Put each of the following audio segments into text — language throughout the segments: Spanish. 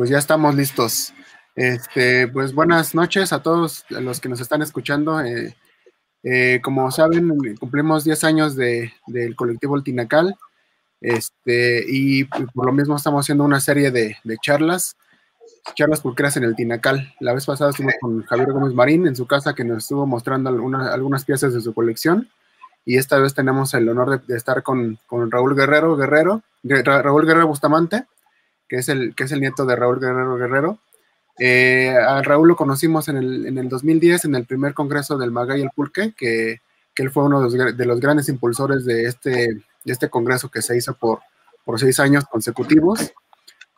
pues ya estamos listos. Este, pues buenas noches a todos los que nos están escuchando. Eh, eh, como saben, cumplimos 10 años de, del colectivo El Tinacal este, y por lo mismo estamos haciendo una serie de, de charlas, charlas creas en el Tinacal. La vez pasada estuvimos con Javier Gómez Marín en su casa que nos estuvo mostrando algunas piezas de su colección y esta vez tenemos el honor de, estar con, con, Raúl Guerrero, Guerrero, Raúl Guerrero Bustamante que es el, que es el nieto de Raúl Guerrero Guerrero. Eh, a Raúl lo conocimos en el, 2010 en el primer congreso del y el Pulque, que, él fue uno de los, grandes impulsores de este, este congreso que se hizo por, por seis años consecutivos.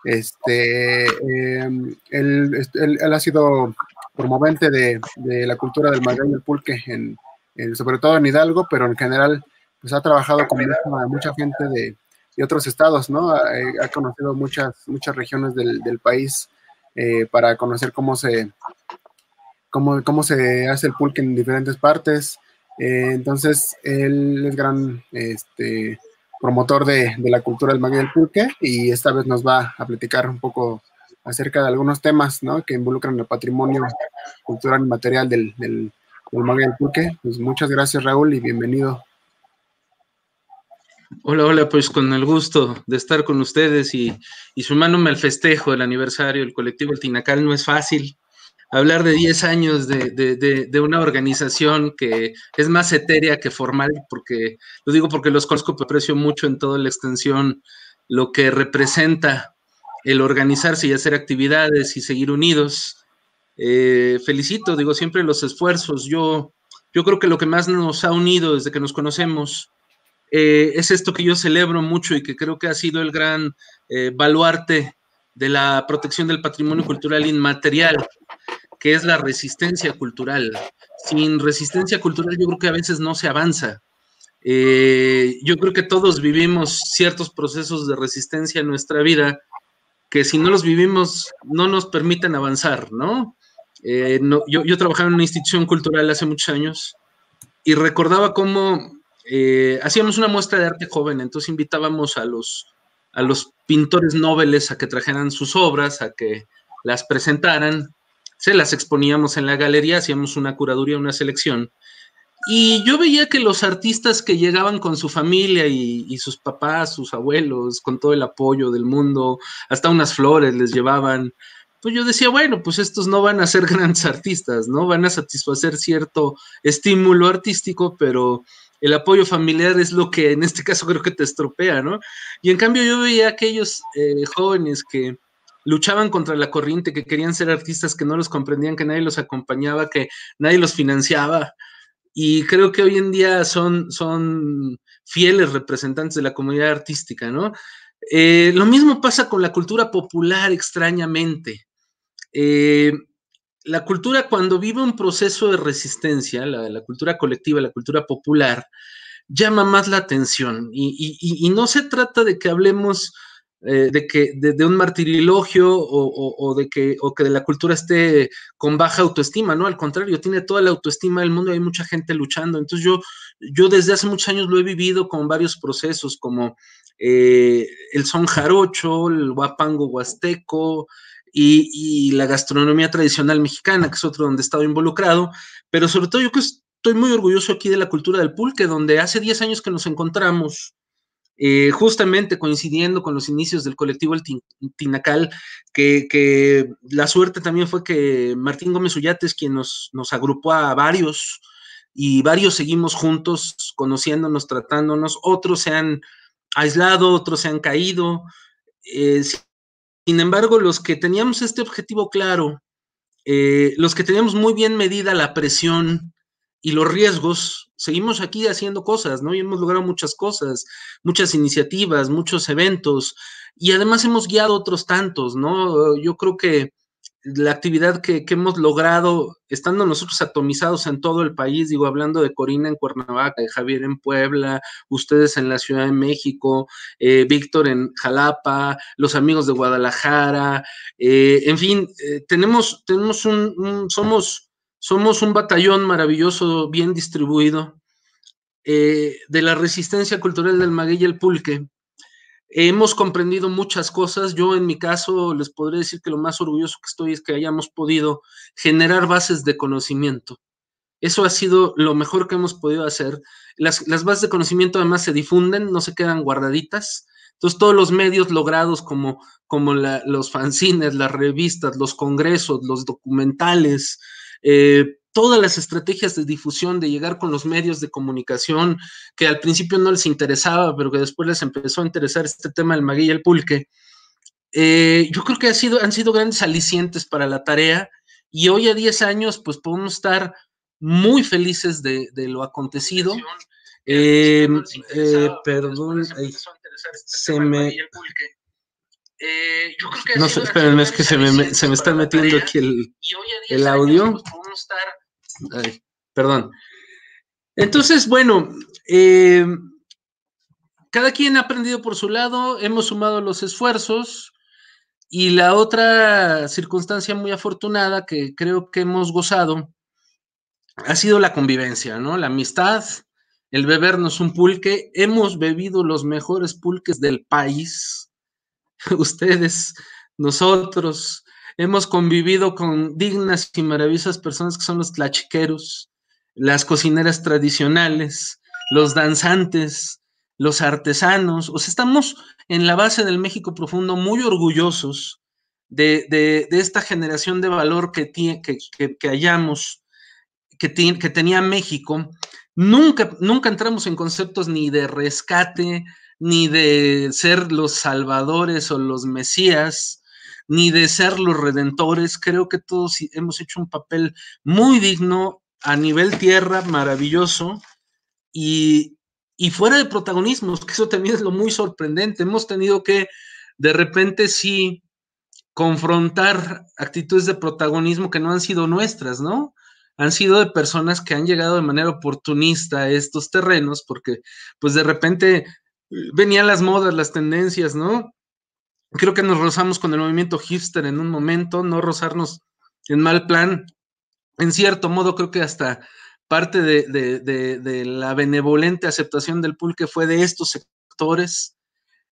Este, em, este él, él, ha sido promovente de, la cultura del Magay y el Pulque, sobre todo en Hidalgo, pero en general pues ha trabajado con mucha gente de, y otros estados, ¿no? Eh, ha, conocido muchas, muchas regiones del, país eh, para conocer cómo se, cómo, cómo, se hace el pulque en diferentes partes. Eh, entonces, él es gran este, promotor de, la cultura del maguey del pulque y esta vez nos va a platicar un poco acerca de algunos temas ¿no? que involucran el patrimonio cultural y material del, del, del del pulque. Pues muchas gracias, Raúl, y bienvenido. Hola, hola, pues con el gusto de estar con ustedes y, y sumándome al festejo del aniversario del colectivo El Tinacal no es fácil. Hablar de 10 años de, una organización que es más etérea que formal, porque lo digo porque los conozco, aprecio mucho en toda la extensión lo que representa el organizarse y hacer actividades y seguir unidos. Eh, felicito, digo, siempre los esfuerzos. Yo, yo creo que lo que más nos ha unido desde que nos conocemos eh, es esto que yo celebro mucho y que creo que ha sido el gran eh, baluarte de la protección del patrimonio cultural inmaterial, que es la resistencia cultural. Sin resistencia cultural yo creo que a veces no se avanza. Eh, yo creo que todos vivimos ciertos procesos de resistencia en nuestra vida que si no los vivimos no nos permiten avanzar, ¿no? yo, yo, trabajaba en una institución cultural hace muchos años y recordaba cómo eh, hacíamos una muestra de arte joven, entonces invitábamos a los, a los pintores nobles a que trajeran sus obras, a que las presentaran, se las exponíamos en la galería, hacíamos una curaduría, una selección. Y yo veía que los artistas que llegaban con su familia y, y sus papás, sus abuelos, con todo el apoyo del mundo, hasta unas flores les llevaban, pues yo decía, bueno, pues estos no van a ser grandes artistas, ¿no? Van a satisfacer cierto estímulo artístico, pero el apoyo familiar es lo que en este caso creo que te estropea, ¿no? Y en cambio yo veía aquellos eh, jóvenes que luchaban contra la corriente, que querían ser artistas, que no los comprendían, que nadie los acompañaba, que nadie los financiaba. Y creo que hoy en día son, son fieles representantes de la comunidad artística, ¿no? Eh, lo mismo pasa con la cultura popular, extrañamente. Eh, la cultura cuando vive un proceso de resistencia, la, cultura colectiva, la cultura popular, llama más la atención. Y, no se trata de que hablemos eh, de que de, un martirilogio o, de que, o que la cultura esté con baja autoestima, ¿no? Al contrario, tiene toda la autoestima del mundo, hay mucha gente luchando. Entonces yo, yo desde hace muchos años lo he vivido con varios procesos, como eh, el son jarocho, el guapango huasteco, y, la gastronomía tradicional mexicana, que es otro donde he estado involucrado, pero sobre todo yo que estoy muy orgulloso aquí de la cultura del pulque, donde hace 10 años que nos encontramos, eh, justamente coincidiendo con los inicios del colectivo El Tinacal, que, la suerte también fue que Martín Gómez Ullates, quien nos, agrupó a varios, y varios seguimos juntos, conociéndonos, tratándonos, otros se han aislado, otros se han caído, eh, sin embargo, los que teníamos este objetivo claro, eh, los que teníamos muy bien medida la presión y los riesgos, seguimos aquí haciendo cosas, ¿no? Y hemos logrado muchas cosas, muchas iniciativas, muchos eventos, y además hemos guiado otros tantos, ¿no? Yo creo que la actividad que, hemos logrado, estando nosotros atomizados en todo el país, digo, hablando de Corina en Cuernavaca, de Javier en Puebla, ustedes en la Ciudad de México, eh, Víctor en Jalapa, los amigos de Guadalajara, eh, en fin, eh, tenemos, tenemos un, somos, somos un batallón maravilloso, bien distribuido, de la resistencia cultural del Maguey y el Pulque, hemos comprendido muchas cosas. Yo en mi caso les podré decir que lo más orgulloso que estoy es que hayamos podido generar bases de conocimiento. Eso ha sido lo mejor que hemos podido hacer. Las, bases de conocimiento además se difunden, no se quedan guardaditas. Entonces todos los medios logrados como, como los fanzines, las revistas, los congresos, los documentales, eh, todas las estrategias de difusión, de llegar con los medios de comunicación, que al principio no les interesaba, pero que después les empezó a interesar este tema del maguey y el pulque, eh, yo creo que ha sido, han sido grandes alicientes para la tarea y hoy a 10 años pues podemos estar muy felices de, lo acontecido. Eh, eh, perdón, este se me... que no sé, espérenme, es que se me, se me está metiendo aquí el, el audio. Pues, estar perdón. Entonces, bueno, eh, cada quien ha aprendido por su lado, hemos sumado los esfuerzos y la otra circunstancia muy afortunada que creo que hemos gozado ha sido la convivencia, ¿no? La amistad, el bebernos un pulque. Hemos bebido los mejores pulques del país, ustedes, nosotros, hemos convivido con dignas y maravillosas personas que son los tlachiqueros, las cocineras tradicionales, los danzantes, los artesanos. O sea, estamos en la base del México profundo muy orgullosos de, esta generación de valor que, que, hallamos, que, que tenía México. Nunca, nunca entramos en conceptos ni de rescate, ni de ser los salvadores o los mesías, ni de ser los redentores. Creo que todos hemos hecho un papel muy digno a nivel tierra, maravilloso, y, fuera de protagonismos, que eso también es lo muy sorprendente. Hemos tenido que de repente sí confrontar actitudes de protagonismo que no han sido nuestras, ¿no? han sido de personas que han llegado de manera oportunista a estos terrenos, porque pues de repente eh, venían las modas, las tendencias, ¿no? Creo que nos rozamos con el movimiento hipster en un momento, no rozarnos en mal plan. En cierto modo, creo que hasta parte de, la benevolente aceptación del pulque fue de estos sectores.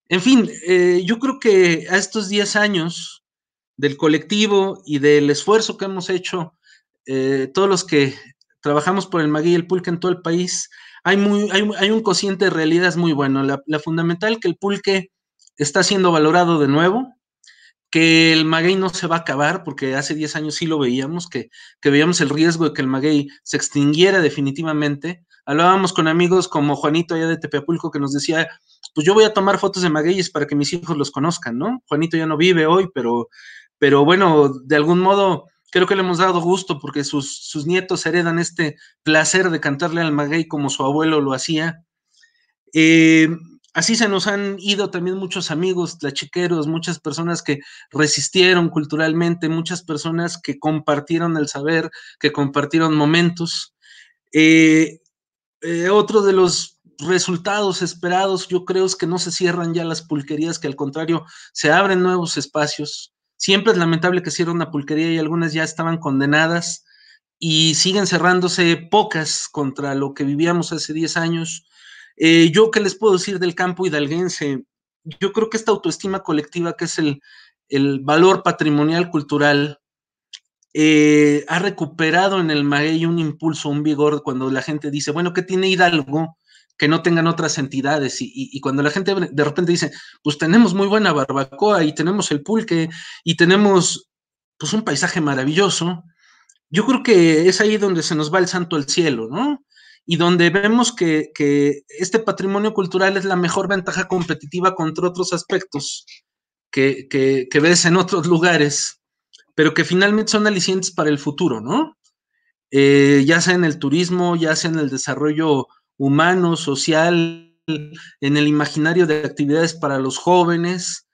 En fin, eh, yo creo que a estos 10 años del colectivo y del esfuerzo que hemos hecho, eh, todos los que trabajamos por el Magui y el pulque en todo el país, hay, muy, hay, un cociente de realidades muy bueno. La, la fundamental que el pulque está siendo valorado de nuevo, que el maguey no se va a acabar, porque hace 10 años sí lo veíamos, que, veíamos el riesgo de que el maguey se extinguiera definitivamente. Hablábamos con amigos como Juanito allá de Tepeapulco que nos decía, pues yo voy a tomar fotos de magueyes para que mis hijos los conozcan, ¿no? Juanito ya no vive hoy, pero, pero bueno, de algún modo creo que le hemos dado gusto porque sus, sus nietos heredan este placer de cantarle al maguey como su abuelo lo hacía. Eh, así se nos han ido también muchos amigos tlachiqueros, muchas personas que resistieron culturalmente, muchas personas que compartieron el saber, que compartieron momentos. Eh, eh, otro de los resultados esperados, yo creo, es que no se cierran ya las pulquerías, que al contrario, se abren nuevos espacios. Siempre es lamentable que cierren una pulquería y algunas ya estaban condenadas y siguen cerrándose pocas contra lo que vivíamos hace 10 años eh, yo qué les puedo decir del campo hidalguense. Yo creo que esta autoestima colectiva, que es el, valor patrimonial cultural, eh, ha recuperado en el maguey un impulso, un vigor, cuando la gente dice, bueno, ¿qué tiene Hidalgo? que no tengan otras entidades. Y, cuando la gente de repente dice, pues tenemos muy buena barbacoa y tenemos el pulque y tenemos pues un paisaje maravilloso, yo creo que es ahí donde se nos va el santo al cielo, ¿no? y donde vemos que, este patrimonio cultural es la mejor ventaja competitiva contra otros aspectos que, ves en otros lugares, pero que finalmente son alicientes para el futuro, ¿no? Eh, ya sea en el turismo, ya sea en el desarrollo humano, social, en el imaginario de actividades para los jóvenes.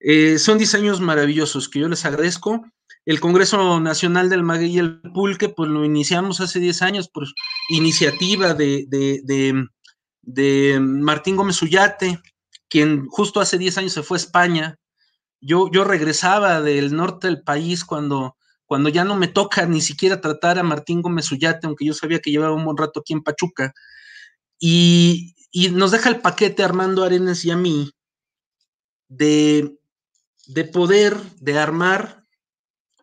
Eh, son diseños maravillosos que yo les agradezco. El Congreso Nacional del Maguey y el Pulque, pues lo iniciamos hace 10 años, pues iniciativa de, Martín Gómez Ullate, quien justo hace 10 años se fue a España. Yo, yo regresaba del norte del país cuando, cuando ya no me toca ni siquiera tratar a Martín Gómez Ullate, aunque yo sabía que llevaba un buen rato aquí en Pachuca. Y, nos deja el paquete Armando Arenas y a mí de, poder, de armar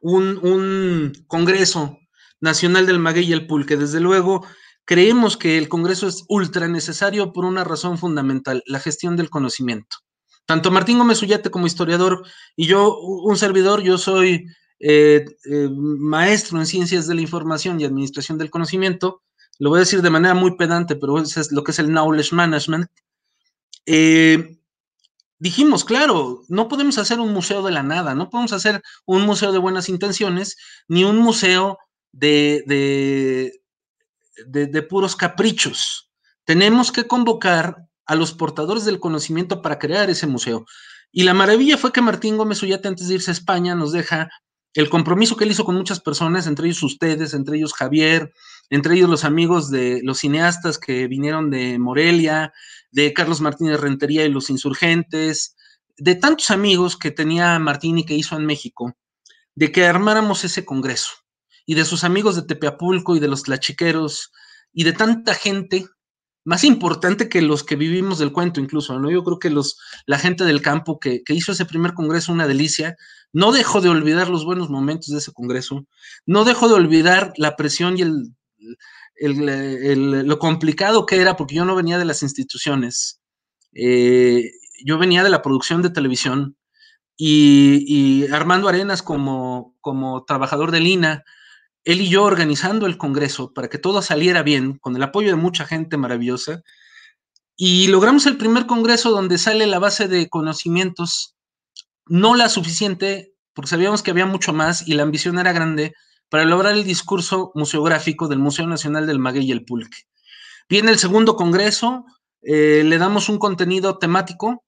un congreso Nacional del Maguey y el Pulque. Desde luego, creemos que el Congreso es ultra necesario por una razón fundamental, la gestión del conocimiento. Tanto Martín Gómez Ullate como historiador y yo, un servidor, yo soy eh, eh, maestro en ciencias de la información y administración del conocimiento, lo voy a decir de manera muy pedante, pero es lo que es el knowledge management. Eh, dijimos, claro, no podemos hacer un museo de la nada, no podemos hacer un museo de buenas intenciones, ni un museo de, de, puros caprichos. Tenemos que convocar a los portadores del conocimiento para crear ese museo. Y la maravilla fue que Martín Gómez Ullate, antes de irse a España, nos deja el compromiso que él hizo con muchas personas, entre ellos ustedes, entre ellos Javier, entre ellos los amigos de los cineastas que vinieron de Morelia, de Carlos Martínez Rentería y los insurgentes, de tantos amigos que tenía Martín y que hizo en México, de que armáramos ese congreso y de sus amigos de Tepeapulco y de los tlachiqueros y de tanta gente, más importante que los que vivimos del cuento incluso, ¿no? Yo creo que los, la gente del campo que, hizo ese primer congreso una delicia, no dejó de olvidar los buenos momentos de ese congreso, no dejó de olvidar la presión y el, lo complicado que era, porque yo no venía de las instituciones, eh, yo venía de la producción de televisión, y, Armando Arenas como, como trabajador de Lina él y yo organizando el Congreso para que todo saliera bien, con el apoyo de mucha gente maravillosa, y logramos el primer Congreso donde sale la base de conocimientos, no la suficiente, porque sabíamos que había mucho más y la ambición era grande, para lograr el discurso museográfico del Museo Nacional del Maguey y el Pulque. Viene el segundo Congreso, eh, le damos un contenido temático,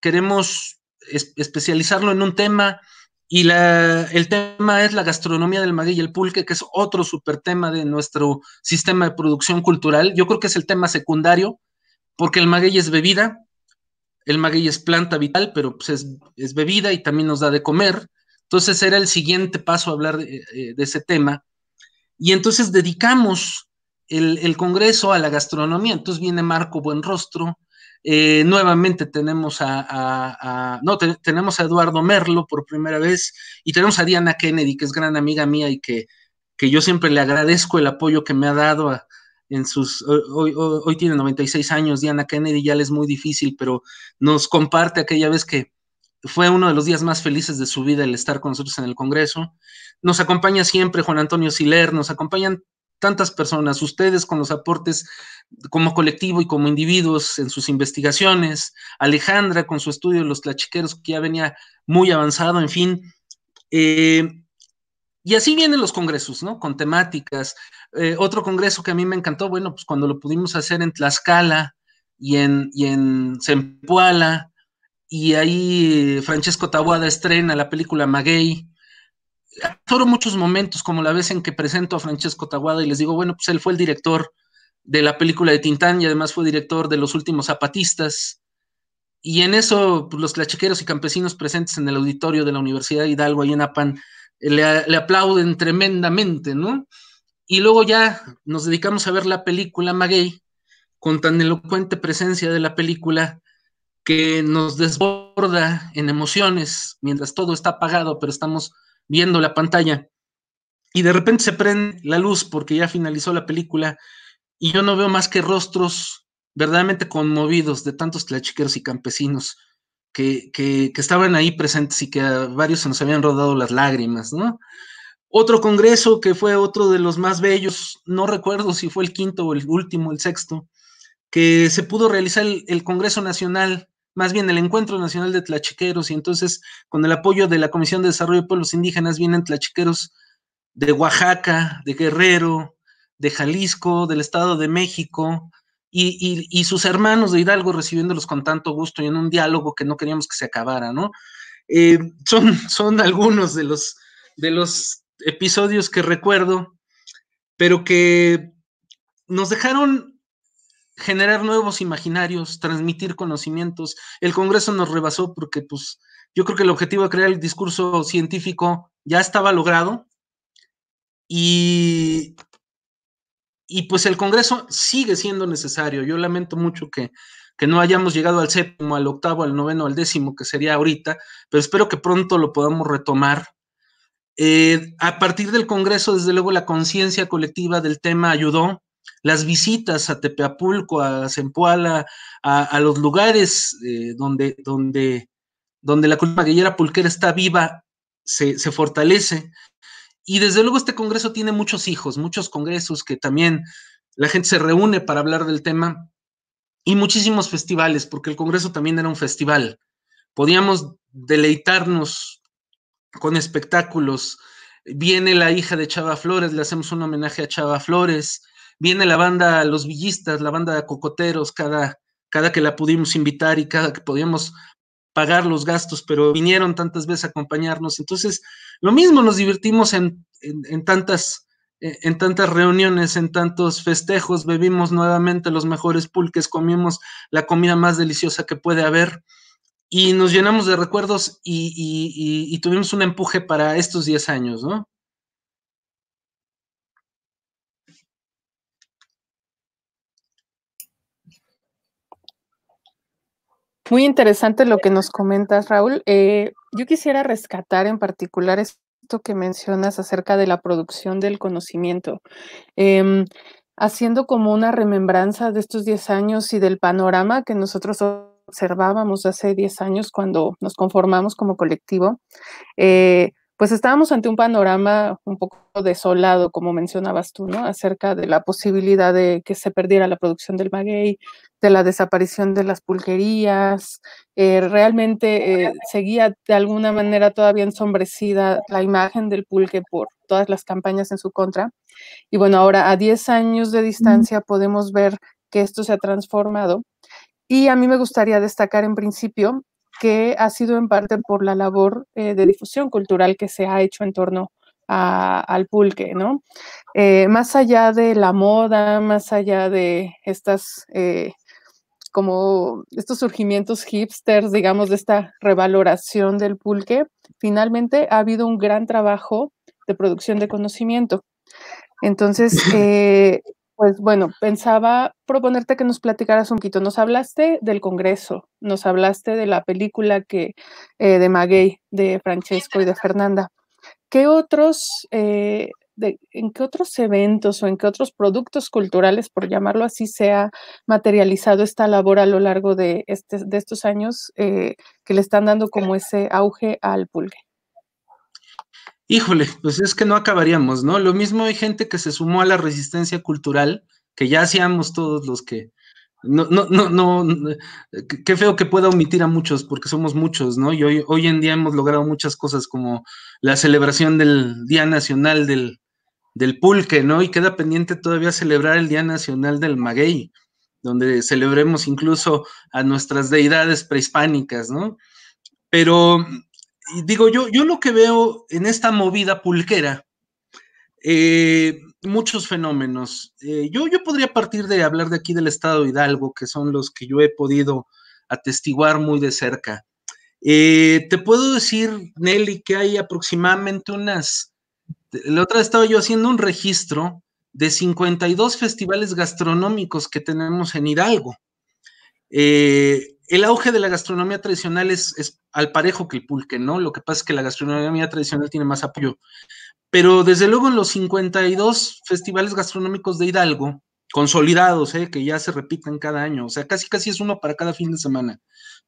queremos especializarlo en un tema, y la, el tema es la gastronomía del maguey y el pulque, que es otro super tema de nuestro sistema de producción cultural. Yo creo que es el tema secundario, porque el maguey es bebida, el maguey es planta vital, pero pues es, bebida y también nos da de comer. Entonces era el siguiente paso a hablar eh, eh, de, ese tema. Y entonces dedicamos el, el Congreso a la gastronomía. Entonces viene Marco Buenrostro, eh, nuevamente tenemos a, no, tenemos a Eduardo Merlo por primera vez y tenemos a Diana Kennedy, que es gran amiga mía y que, que yo siempre le agradezco el apoyo que me ha dado en sus, hoy, hoy, hoy, tiene 96 años, Diana Kennedy ya le es muy difícil, pero nos comparte aquella vez que fue uno de los días más felices de su vida el estar con nosotros en el Congreso. Nos acompaña siempre Juan Antonio Siler, nos acompañan tantas personas, ustedes con los aportes como colectivo y como individuos en sus investigaciones, Alejandra con su estudio de los tlachiqueros que ya venía muy avanzado, en fin. Eh, y así vienen los congresos, ¿no? Con temáticas. Eh, otro congreso que a mí me encantó, bueno, pues cuando lo pudimos hacer en Tlaxcala y en, y en y ahí Francesco Tabuada estrena la película Maguey, atoro muchos momentos, como la vez en que presento a Francesco Taguada y les digo, bueno, pues él fue el director de la película de Tintán y además fue director de Los Últimos Zapatistas. Y en eso, pues, los clachequeros y campesinos presentes en el auditorio de la Universidad de Hidalgo, ahí en Apan, le, le aplauden tremendamente, ¿no? Y luego ya nos dedicamos a ver la película Maguey, con tan elocuente presencia de la película que nos desborda en emociones, mientras todo está apagado, pero estamos viendo la pantalla y de repente se prende la luz porque ya finalizó la película y yo no veo más que rostros verdaderamente conmovidos de tantos tlachiqueros y campesinos que, estaban ahí presentes y que a varios se nos habían rodado las lágrimas, ¿no? Otro congreso que fue otro de los más bellos, no recuerdo si fue el quinto o el último, el sexto, que se pudo realizar el Congreso Nacional más bien el Encuentro Nacional de Tlachiqueros, y entonces con el apoyo de la Comisión de Desarrollo de Pueblos Indígenas vienen tlachiqueros de Oaxaca, de Guerrero, de Jalisco, del Estado de México, y, sus hermanos de Hidalgo recibiéndolos con tanto gusto y en un diálogo que no queríamos que se acabara, ¿no? Eh, son, son algunos de los, de los episodios que recuerdo, pero que nos dejaron generar nuevos imaginarios, transmitir conocimientos. El Congreso nos rebasó porque, pues, yo creo que el objetivo de crear el discurso científico ya estaba logrado y, y pues el Congreso sigue siendo necesario. Yo lamento mucho que, no hayamos llegado al séptimo, al octavo, al noveno, al décimo, que sería ahorita, pero espero que pronto lo podamos retomar. Eh, a partir del Congreso, desde luego, la conciencia colectiva del tema ayudó las visitas a Tepeapulco, a Zempoala, a, los lugares eh, donde, donde, donde la cultura guillera pulquera está viva, se, se fortalece. Y desde luego este Congreso tiene muchos hijos, muchos congresos que también la gente se reúne para hablar del tema y muchísimos festivales, porque el Congreso también era un festival. Podíamos deleitarnos con espectáculos. Viene la hija de Chava Flores, le hacemos un homenaje a Chava Flores viene la banda Los Villistas, la banda de Cocoteros, cada, cada que la pudimos invitar y cada que podíamos pagar los gastos, pero vinieron tantas veces a acompañarnos. Entonces, lo mismo nos divertimos en, tantas en tantas reuniones, en tantos festejos, bebimos nuevamente los mejores pulques, comimos la comida más deliciosa que puede haber y nos llenamos de recuerdos y, y tuvimos un empuje para estos 10 años, ¿no? Muy interesante lo que nos comentas, Raúl. Eh, yo quisiera rescatar en particular esto que mencionas acerca de la producción del conocimiento. Em, haciendo como una remembranza de estos 10 años y del panorama que nosotros observábamos hace 10 años cuando nos conformamos como colectivo, eh, pues estábamos ante un panorama un poco desolado, como mencionabas tú, ¿no? Acerca de la posibilidad de que se perdiera la producción del maguey, de la desaparición de las pulquerías. Eh, realmente eh, seguía de alguna manera todavía ensombrecida la imagen del pulque por todas las campañas en su contra. Y bueno, ahora a 10 años de distancia podemos ver que esto se ha transformado. Y a mí me gustaría destacar en principio que ha sido en parte por la labor eh, de difusión cultural que se ha hecho en torno al pulque, ¿no? Eh, más allá de la moda, más allá de estas, eh, como estos surgimientos hipsters, digamos, de esta revaloración del pulque, finalmente ha habido un gran trabajo de producción de conocimiento. Entonces, Pues bueno, pensaba proponerte que nos platicaras un poquito. Nos hablaste del Congreso, nos hablaste de la película que eh, de Maguey, de Francesco y de Fernanda. ¿Qué otros, eh, de, en qué otros eventos o en qué otros productos culturales, por llamarlo así, se ha materializado esta labor a lo largo de, de estos años eh, que le están dando como ese auge al pulgue? Híjole, pues es que no acabaríamos, ¿no? Lo mismo hay gente que se sumó a la resistencia cultural, que ya hacíamos todos los que... No, no, no, qué feo que pueda omitir a muchos, porque somos muchos, ¿no? Y hoy, hoy en día hemos logrado muchas cosas como la celebración del Día Nacional del, del Pulque, ¿no? Y queda pendiente todavía celebrar el Día Nacional del Maguey, donde celebremos incluso a nuestras deidades prehispánicas, ¿no? Pero digo, yo, yo lo que veo en esta movida pulquera, eh, muchos fenómenos. Eh, yo, yo podría partir de hablar de aquí del estado Hidalgo, que son los que yo he podido atestiguar muy de cerca. Eh, te puedo decir, Nelly, que hay aproximadamente unas, la otra estaba yo haciendo un registro de 52 festivales gastronómicos que tenemos en Hidalgo el auge de la gastronomía tradicional es, al parejo que el pulque, ¿no? Lo que pasa es que la gastronomía tradicional tiene más apoyo. Pero desde luego en los 52 festivales gastronómicos de Hidalgo, consolidados, ¿eh? que ya se repiten cada año, o sea, casi casi es uno para cada fin de semana.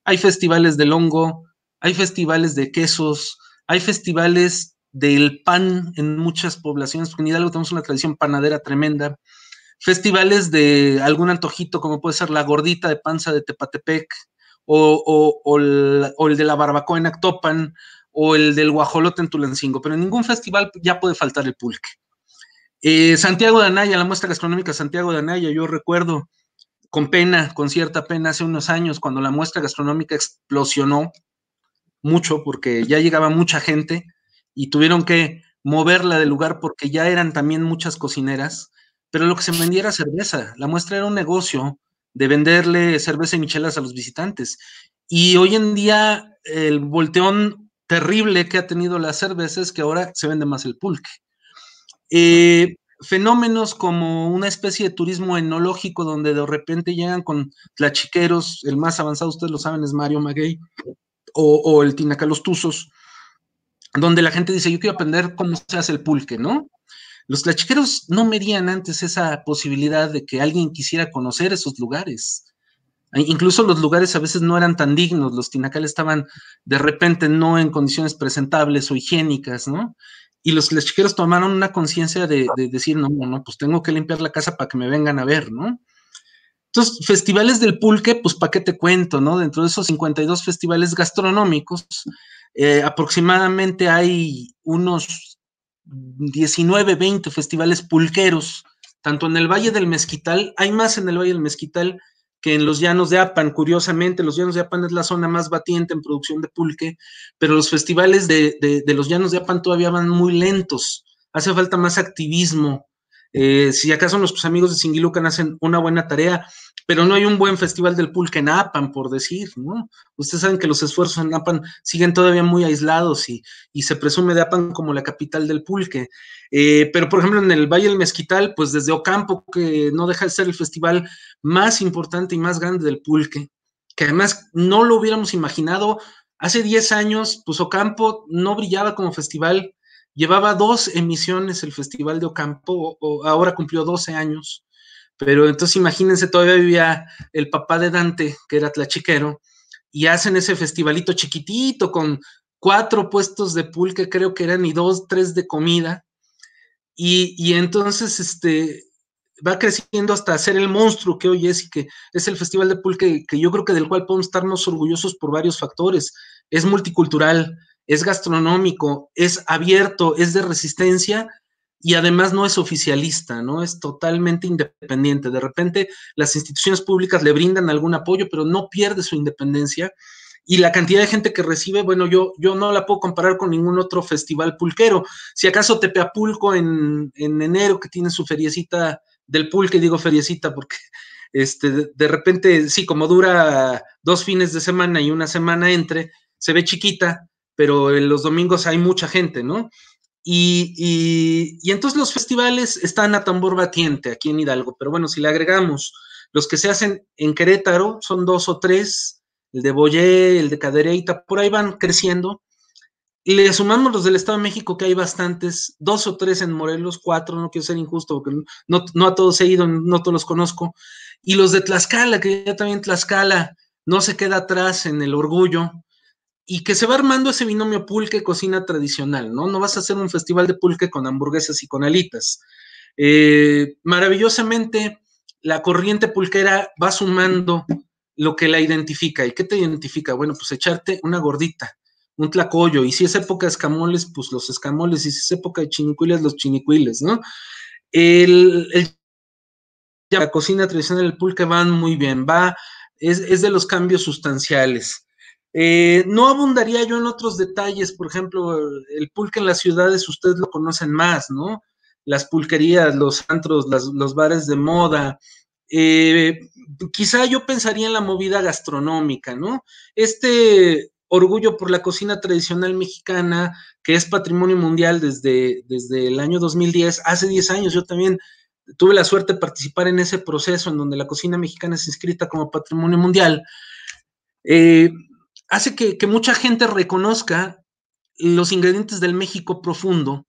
Hay festivales del hongo, hay festivales de quesos, hay festivales del pan en muchas poblaciones, porque en Hidalgo tenemos una tradición panadera tremenda festivales de algún antojito, como puede ser la gordita de panza de Tepatepec, o, el, de la barbacoa en Actopan, o el del guajolote en Tulancingo, pero en ningún festival ya puede faltar el pulque. Eh, Santiago de Anaya, la muestra gastronómica Santiago de Anaya, yo recuerdo con pena, con cierta pena, hace unos años, cuando la muestra gastronómica explosionó mucho, porque ya llegaba mucha gente y tuvieron que moverla del lugar porque ya eran también muchas cocineras, pero lo que se vendía era cerveza. La muestra era un negocio de venderle cerveza y michelas a los visitantes. Y hoy en día el volteón terrible que ha tenido la cerveza es que ahora se vende más el pulque. Eh, fenómenos como una especie de turismo enológico donde de repente llegan con tlachiqueros, el más avanzado, ustedes lo saben, es Mario Maguey o, el Tinaca Los Tuzos, donde la gente dice, yo quiero aprender cómo se hace el pulque, ¿no? Los tlachiqueros no medían antes esa posibilidad de que alguien quisiera conocer esos lugares. E incluso los lugares a veces no eran tan dignos, los tinacales estaban de repente no en condiciones presentables o higiénicas, ¿no? Y los tlachiqueros tomaron una conciencia de, decir, no, no, pues tengo que limpiar la casa para que me vengan a ver, ¿no? Entonces, festivales del pulque, pues para qué te cuento, ¿no? Dentro de esos 52 festivales gastronómicos, eh, aproximadamente hay unos 19, 20 festivales pulqueros, tanto en el Valle del Mezquital, hay más en el Valle del Mezquital que en los llanos de Apan, curiosamente, los llanos de Apan es la zona más batiente en producción de pulque, pero los festivales de, los llanos de Apan todavía van muy lentos, hace falta más activismo eh, si acaso los amigos de Singilucan hacen una buena tarea, pero no hay un buen festival del pulque en Apan, por decir, ¿no? Ustedes saben que los esfuerzos en Apan siguen todavía muy aislados y, se presume de Apan como la capital del pulque. Eh, pero, por ejemplo, en el Valle del Mezquital, pues desde Ocampo, que no deja de ser el festival más importante y más grande del pulque, que además no lo hubiéramos imaginado. Hace 10 años, pues Ocampo no brillaba como festival Llevaba dos emisiones el Festival de Ocampo, ahora cumplió 12 años, pero entonces imagínense, todavía vivía el papá de Dante, que era tlachiquero, y hacen ese festivalito chiquitito con cuatro puestos de pulque, creo que eran, y dos, tres de comida, y, entonces este, va creciendo hasta ser el monstruo que hoy es y que es el Festival de Pulque que yo creo que del cual podemos estarnos orgullosos por varios factores. Es multicultural, es gastronómico, es abierto, es de resistencia y además no es oficialista, ¿no? Es totalmente independiente. De repente las instituciones públicas le brindan algún apoyo, pero no pierde su independencia. Y la cantidad de gente que recibe, bueno, yo, yo no la puedo comparar con ningún otro festival pulquero. Si acaso Tepeapulco en, en enero, que tiene su feriecita del pulque, digo feriecita porque este, de repente, sí, como dura dos fines de semana y una semana entre, se ve chiquita, pero en los domingos hay mucha gente, ¿no? Y, entonces los festivales están a tambor batiente aquí en Hidalgo, pero bueno, si le agregamos los que se hacen en Querétaro, son dos o tres, el de Boyé, el de Cadereyta, por ahí van creciendo. Y le sumamos los del Estado de México, que hay bastantes, dos o tres en Morelos, cuatro, no quiero ser injusto, porque no, no a todos he ido, no todos los conozco. Y los de Tlaxcala, que ya también Tlaxcala no se queda atrás en el orgullo, y que se va armando ese binomio pulque cocina tradicional, ¿no? No vas a hacer un festival de pulque con hamburguesas y con alitas. Eh, maravillosamente, la corriente pulquera va sumando lo que la identifica. ¿Y qué te identifica? Bueno, pues echarte una gordita, un tlacoyo. Y si es época de escamoles, pues los escamoles. Y si es época de chinicuiles, los chinicuiles, ¿no? la cocina tradicional del pulque va muy bien. Va, es, es de los cambios sustanciales. Eh, no abundaría yo en otros detalles, por ejemplo, el pulque en las ciudades ustedes lo conocen más, ¿no? Las pulquerías, los antros, los bares de moda. Eh, quizá yo pensaría en la movida gastronómica, ¿no? Este orgullo por la cocina tradicional mexicana, que es patrimonio mundial desde, desde el año 2010, hace 10 años yo también tuve la suerte de participar en ese proceso en donde la cocina mexicana es inscrita como patrimonio mundial. Eh, hace que, mucha gente reconozca los ingredientes del México profundo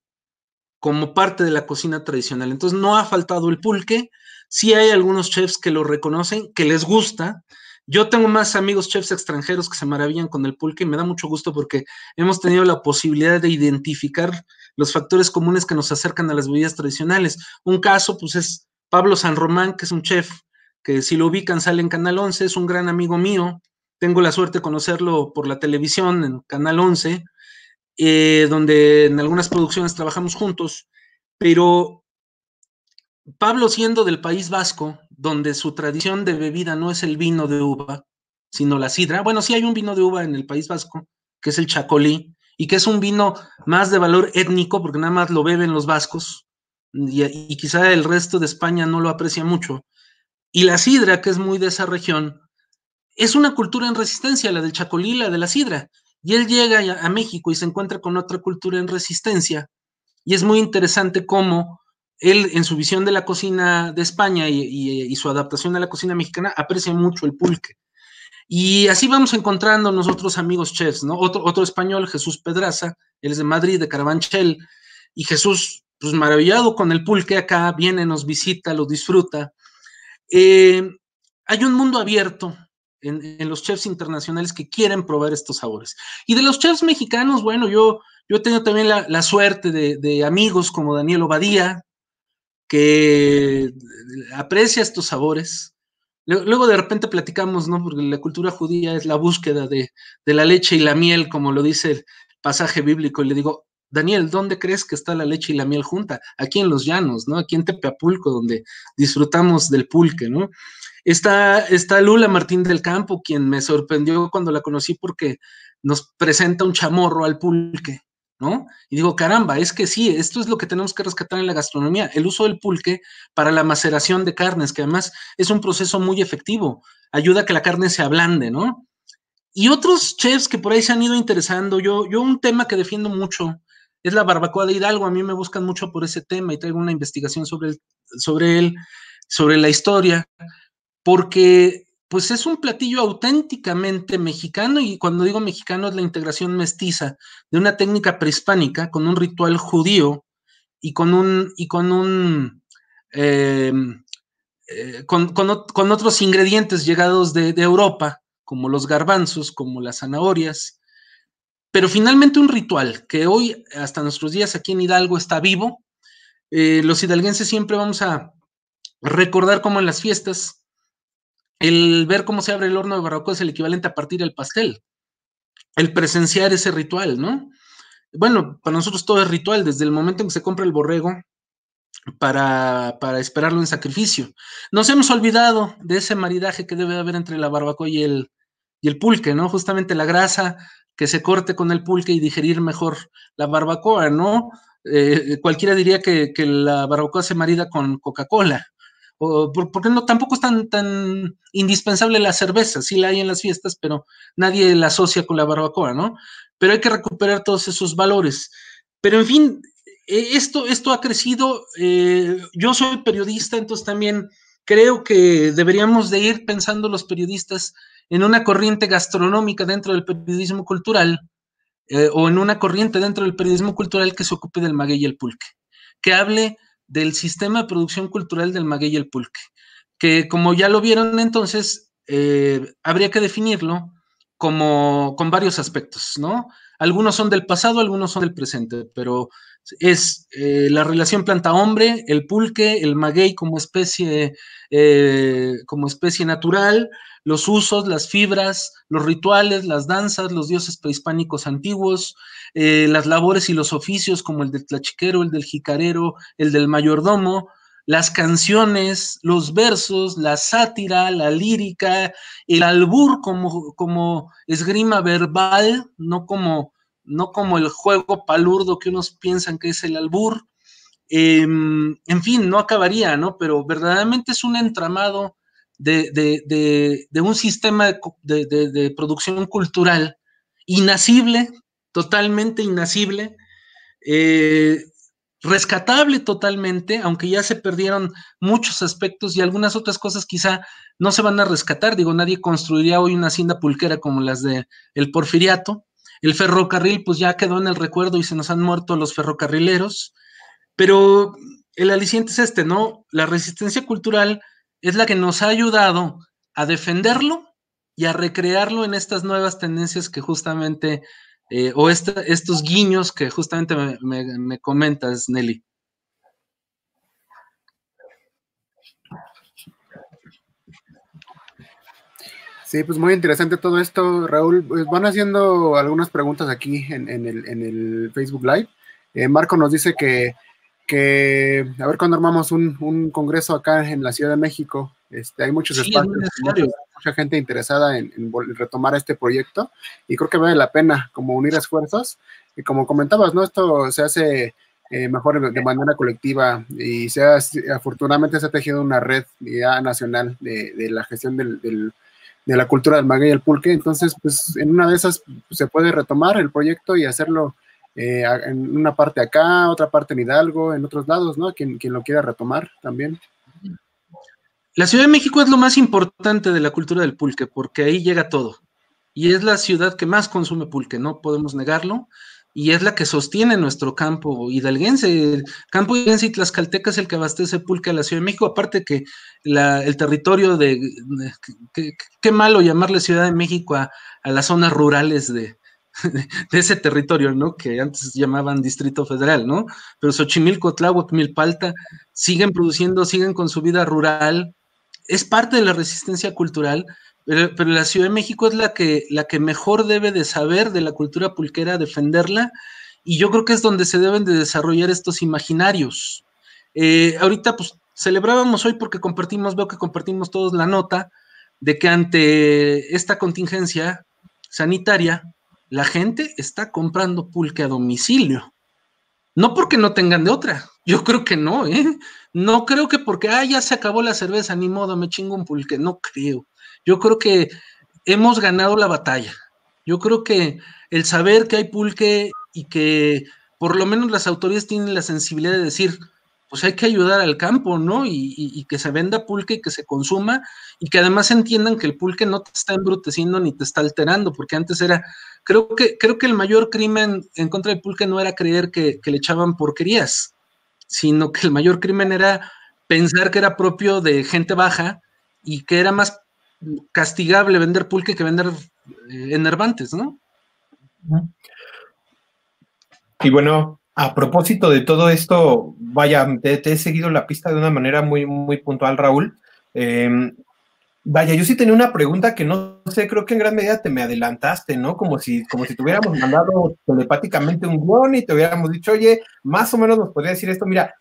como parte de la cocina tradicional. Entonces no ha faltado el pulque, sí hay algunos chefs que lo reconocen, que les gusta. Yo tengo más amigos chefs extranjeros que se maravillan con el pulque y me da mucho gusto porque hemos tenido la posibilidad de identificar los factores comunes que nos acercan a las bebidas tradicionales. Un caso, pues, es Pablo San Román, que es un chef que si lo ubican sale en Canal 11, es un gran amigo mío, tengo la suerte de conocerlo por la televisión en Canal 11, eh, donde en algunas producciones trabajamos juntos, pero Pablo siendo del País Vasco, donde su tradición de bebida no es el vino de uva, sino la sidra. Bueno, sí hay un vino de uva en el País Vasco, que es el chacolí, y que es un vino más de valor étnico, porque nada más lo beben los vascos, y, y quizá el resto de España no lo aprecia mucho. Y la sidra, que es muy de esa región, es una cultura en resistencia, la del chacolí, la de la sidra. Y él llega a, México y se encuentra con otra cultura en resistencia. Y es muy interesante cómo él, en su visión de la cocina de España y, su adaptación a la cocina mexicana, aprecia mucho el pulque. Y así vamos encontrando nosotros amigos chefs, ¿no? Otro, otro español, Jesús Pedraza, él es de Madrid, de Carabanchel, y Jesús, pues maravillado con el pulque acá, viene, nos visita, lo disfruta. Eh, hay un mundo abierto en, los chefs internacionales que quieren probar estos sabores. Y de los chefs mexicanos, bueno, yo, yo he también la, suerte de, amigos como Daniel Obadía, que aprecia estos sabores. Luego de repente platicamos, ¿no? Porque la cultura judía es la búsqueda de, de la leche y la miel, como lo dice el pasaje bíblico, y le digo, Daniel, ¿dónde crees que está la leche y la miel junta? Aquí en los llanos, ¿no? Aquí en Tepeapulco, donde disfrutamos del pulque, ¿no? Está, está Lula Martín del Campo, quien me sorprendió cuando la conocí porque nos presenta un chamorro al pulque, ¿no? Y digo, caramba, es que sí, esto es lo que tenemos que rescatar en la gastronomía, el uso del pulque para la maceración de carnes, que además es un proceso muy efectivo, ayuda a que la carne se ablande, ¿no? Y otros chefs que por ahí se han ido interesando, yo, yo un tema que defiendo mucho es la barbacoa de Hidalgo, a mí me buscan mucho por ese tema y traigo una investigación sobre el, sobre, él, sobre la historia, porque pues es un platillo auténticamente mexicano y cuando digo mexicano es la integración mestiza de una técnica prehispánica con un ritual judío y con un y con un em, eh, con, otros ingredientes llegados de, Europa como los garbanzos como las zanahorias pero finalmente un ritual que hoy hasta nuestros días aquí en Hidalgo está vivo eh, los hidalguenses siempre vamos a recordar como en las fiestas el ver cómo se abre el horno de barbacoa es el equivalente a partir el pastel, el presenciar ese ritual, ¿no? Bueno, para nosotros todo es ritual, desde el momento en que se compra el borrego para, para esperarlo en sacrificio. Nos hemos olvidado de ese maridaje que debe haber entre la barbacoa y el, y el pulque, ¿no? Justamente la grasa que se corte con el pulque y digerir mejor la barbacoa, ¿no? Eh, cualquiera diría que, que, la barbacoa se marida con Coca-Cola, porque no, tampoco es tan, indispensable la cerveza, sí la hay en las fiestas, pero nadie la asocia con la barbacoa, ¿no? Pero hay que recuperar todos esos valores. Pero en fin, e, esto, esto ha crecido, eh, yo soy periodista, entonces también creo que deberíamos de ir pensando los periodistas en una corriente gastronómica dentro del periodismo cultural eh, o en una corriente dentro del periodismo cultural que se ocupe del maguey y el pulque, que hable del sistema de producción cultural del maguey y el pulque, que como ya lo vieron entonces, eh, habría que definirlo como con varios aspectos, ¿no? Algunos son del pasado, algunos son del presente, pero es eh, la relación planta-hombre, el pulque, el maguey como especie, eh, como especie natural, los usos, las fibras, los rituales, las danzas, los dioses prehispánicos antiguos, eh, las labores y los oficios como el del tlachiquero, el del jicarero, el del mayordomo, las canciones, los versos, la sátira, la lírica, el albur como, como esgrima verbal, no como no como el juego palurdo que unos piensan que es el albur. Em, en fin, no acabaría, ¿no? Pero verdaderamente es un entramado de, un sistema de, producción cultural inacible, totalmente inacible, eh, rescatable totalmente, aunque ya se perdieron muchos aspectos y algunas otras cosas quizá no se van a rescatar. Digo, nadie construiría hoy una hacienda pulquera como las de el Porfiriato, el ferrocarril pues ya quedó en el recuerdo y se nos han muerto los ferrocarrileros, pero el aliciente es este, ¿no? La resistencia cultural es la que nos ha ayudado a defenderlo y a recrearlo en estas nuevas tendencias que justamente, eh, o estos guiños que justamente me comentas, Nelly. Sí, pues muy interesante todo esto, Raúl. Pues, van haciendo algunas preguntas aquí en, el, en el, Facebook Live. Eh, Marco nos dice que, a ver cuando armamos un, congreso acá en la Ciudad de México. Este, hay muchos espacios, mucha, gente interesada en, retomar este proyecto y creo que vale la pena como unir esfuerzos. Y como comentabas, ¿no? Esto se hace eh, mejor de manera colectiva y se afortunadamente se ha tejido una red ya nacional de, de la gestión del, del de la cultura del maguey y el pulque. Entonces, pues en una de esas pues, se puede retomar el proyecto y hacerlo eh, en una parte acá, otra parte en Hidalgo, en otros lados, ¿no? Quien, quien lo quiera retomar también. La Ciudad de México es lo más importante de la cultura del pulque, porque ahí llega todo. Y es la ciudad que más consume pulque, no podemos negarlo y es la que sostiene nuestro campo hidalguense. campo hidalguense y tlaxcalteca es el que abastece pulque a la Ciudad de México, aparte que el territorio de, qué malo llamarle Ciudad de México a, las zonas rurales de, ese territorio, ¿no? Que antes llamaban Distrito Federal, ¿no? Pero Xochimilco, Tláhuac, Milpalta siguen produciendo, siguen con su vida rural. Es parte de la resistencia cultural, pero, la Ciudad de México es la que, la que mejor debe de saber de la cultura pulquera, defenderla, y yo creo que es donde se deben de desarrollar estos imaginarios. Eh, ahorita, pues, celebrábamos hoy porque compartimos, veo que compartimos todos la nota de que ante esta contingencia sanitaria, la gente está comprando pulque a domicilio. No porque no tengan de otra, yo creo que no, ¿eh? No creo que porque, ah, ya se acabó la cerveza, ni modo, me chingo un pulque, no creo. Yo creo que hemos ganado la batalla. Yo creo que el saber que hay pulque y que por lo menos las autoridades tienen la sensibilidad de decir, pues hay que ayudar al campo, ¿no? Y, que se venda pulque y que se consuma y que además entiendan que el pulque no te está embruteciendo ni te está alterando, porque antes era, creo que, creo que el mayor crimen en contra del pulque no era creer que le echaban porquerías, sino que el mayor crimen era pensar que era propio de gente baja y que era más castigable vender pulque que vender eh, enervantes, ¿no? Y bueno, a propósito de todo esto, vaya, te, he seguido la pista de una manera muy, muy puntual, Raúl. Em, vaya, yo sí tenía una pregunta que no sé, creo que en gran medida te me adelantaste, ¿no? Como si, como si te hubiéramos mandado telepáticamente un guión y te hubiéramos dicho, oye, más o menos nos podría decir esto. Mira,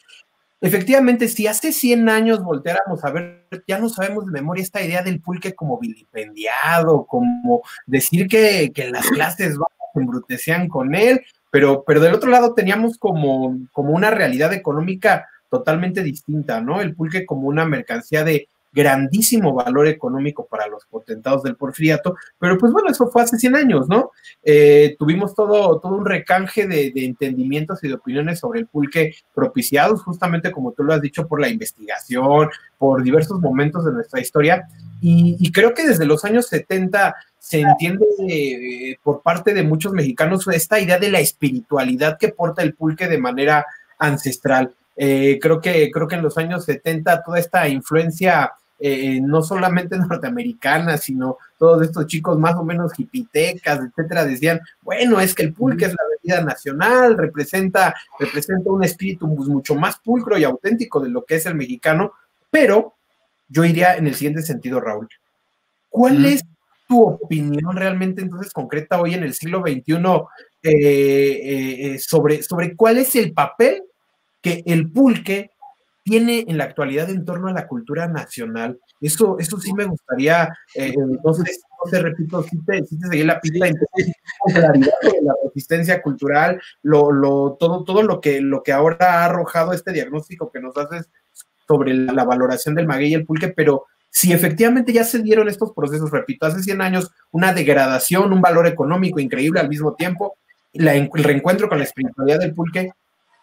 Efectivamente, si hace 100 años volteáramos a ver, ya no sabemos de memoria esta idea del pulque como vilipendiado, como decir que, que las clases bajas se embrutecían con él, pero, pero del otro lado teníamos como, como una realidad económica totalmente distinta, ¿no? El pulque como una mercancía de, grandísimo valor económico para los potentados del porfiriato, pero pues bueno, eso fue hace 100 años, ¿no? Eh, tuvimos todo, todo un recanje de, entendimientos y de opiniones sobre el pulque propiciados justamente como tú lo has dicho por la investigación, por diversos momentos de nuestra historia y, creo que desde los años 70 se entiende eh, por parte de muchos mexicanos esta idea de la espiritualidad que porta el pulque de manera ancestral. Eh, creo, que, creo que en los años 70 toda esta influencia eh, no solamente norteamericanas, sino todos estos chicos más o menos hipitecas, etcétera, decían, bueno, es que el pulque es la bebida nacional, representa, representa un espíritu pues, mucho más pulcro y auténtico de lo que es el mexicano, pero yo iría en el siguiente sentido, Raúl. ¿Cuál es tu opinión realmente entonces concreta hoy en el siglo XXI eh, eh, sobre, sobre cuál es el papel que el pulque tiene en la actualidad en torno a la cultura nacional. Eso, eso sí me gustaría, eh, entonces, no repito, sí te, seguí la pista, entonces, la resistencia cultural, lo, lo, todo, todo lo, que, lo que ahora ha arrojado este diagnóstico que nos haces sobre la, valoración del maguey y el pulque, pero si efectivamente ya se dieron estos procesos, repito, hace 100 años, una degradación, un valor económico increíble al mismo tiempo, el reencuentro con la espiritualidad del pulque,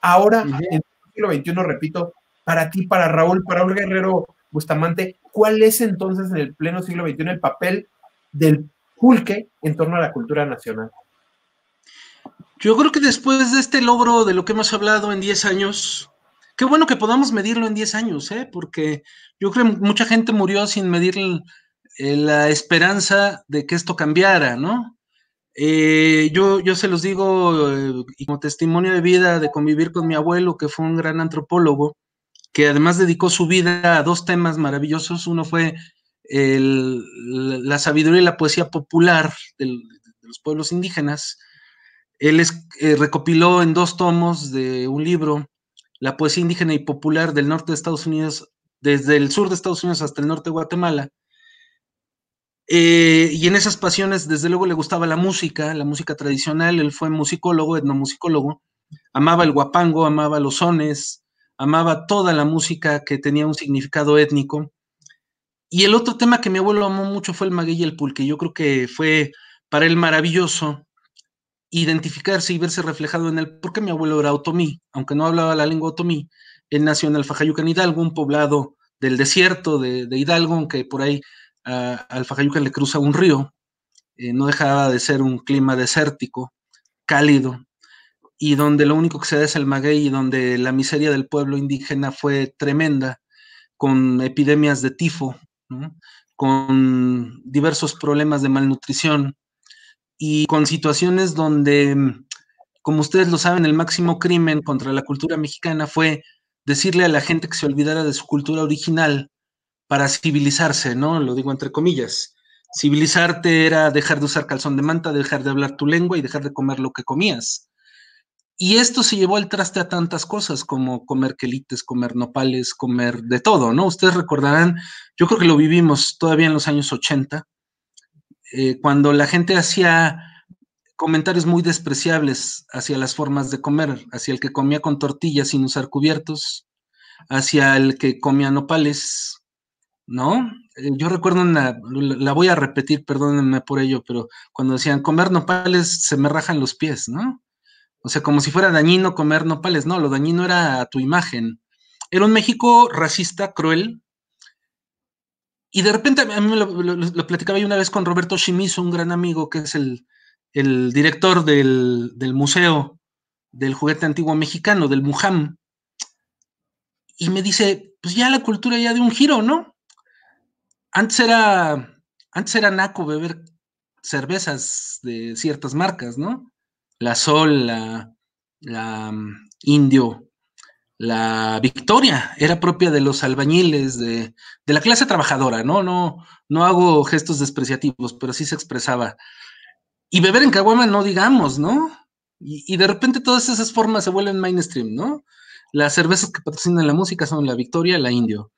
ahora en el siglo XXI, repito, para ti, para Raúl, para Olga Guerrero Bustamante, ¿cuál es entonces en el pleno siglo XXI el papel del pulque en torno a la cultura nacional? Yo creo que después de este logro de lo que hemos hablado en 10 años, qué bueno que podamos medirlo en 10 años, ¿eh? porque yo creo que mucha gente murió sin medir eh, la esperanza de que esto cambiara, ¿no? Eh, yo, yo se los digo como testimonio de vida de convivir con mi abuelo, que fue un gran antropólogo, que además dedicó su vida a dos temas maravillosos. Uno fue la sabiduría y la poesía popular de los pueblos indígenas. Él eh, recopiló en dos tomos de un libro la poesía indígena y popular del norte de Estados Unidos, desde el sur de Estados Unidos hasta el norte de Guatemala. Eh, y en esas pasiones, desde luego, le gustaba la música, la música tradicional. Él fue musicólogo, etnomusicólogo. Amaba el guapango, amaba los sones, amaba toda la música que tenía un significado étnico. Y el otro tema que mi abuelo amó mucho fue el maguey y el pulque. Yo creo que fue para él maravilloso identificarse y verse reflejado en él, porque mi abuelo era otomí, aunque no hablaba la lengua otomí. Él nació en Alfajayucan, en Hidalgo, un poblado del desierto de, Hidalgo, aunque por ahí a le cruza un río. Eh, no dejaba de ser un clima desértico, cálido, y donde lo único que se da es el maguey y donde la miseria del pueblo indígena fue tremenda, con epidemias de tifo, con diversos problemas de malnutrición y con situaciones donde, como ustedes lo saben, el máximo crimen contra la cultura mexicana fue decirle a la gente que se olvidara de su cultura original para civilizarse, ¿no? Lo digo entre comillas. Civilizarte era dejar de usar calzón de manta, dejar de hablar tu lengua y dejar de comer lo que comías. Y esto se llevó al traste a tantas cosas como comer quelites, comer nopales, comer de todo, ¿no? Ustedes recordarán, yo creo que lo vivimos todavía en los años 80, eh, cuando la gente hacía comentarios muy despreciables hacia las formas de comer, hacia el que comía con tortillas sin usar cubiertos, hacia el que comía nopales, ¿no? Eh, yo recuerdo una, la voy a repetir, perdónenme por ello, pero cuando decían comer nopales se me rajan los pies, ¿no? O sea, como si fuera dañino comer nopales, no, lo dañino era tu imagen. Era un México racista, cruel. Y de repente, a mí lo, lo, platicaba yo una vez con Roberto Shimizu, un gran amigo que es el, director del, Museo del Juguete Antiguo Mexicano, del MUJAM. Y me dice, pues ya la cultura ya de un giro, ¿no? Antes era, antes era naco beber cervezas de ciertas marcas, ¿no? la Sol, la, mm, Indio, la Victoria, era propia de los albañiles, de, la clase trabajadora, ¿no? No, no hago gestos despreciativos, pero sí se expresaba. Y beber en Caguama no digamos, ¿no? Y, y de repente todas esas formas se vuelven mainstream, ¿no? Las cervezas que patrocinan la música son la Victoria, la Indio.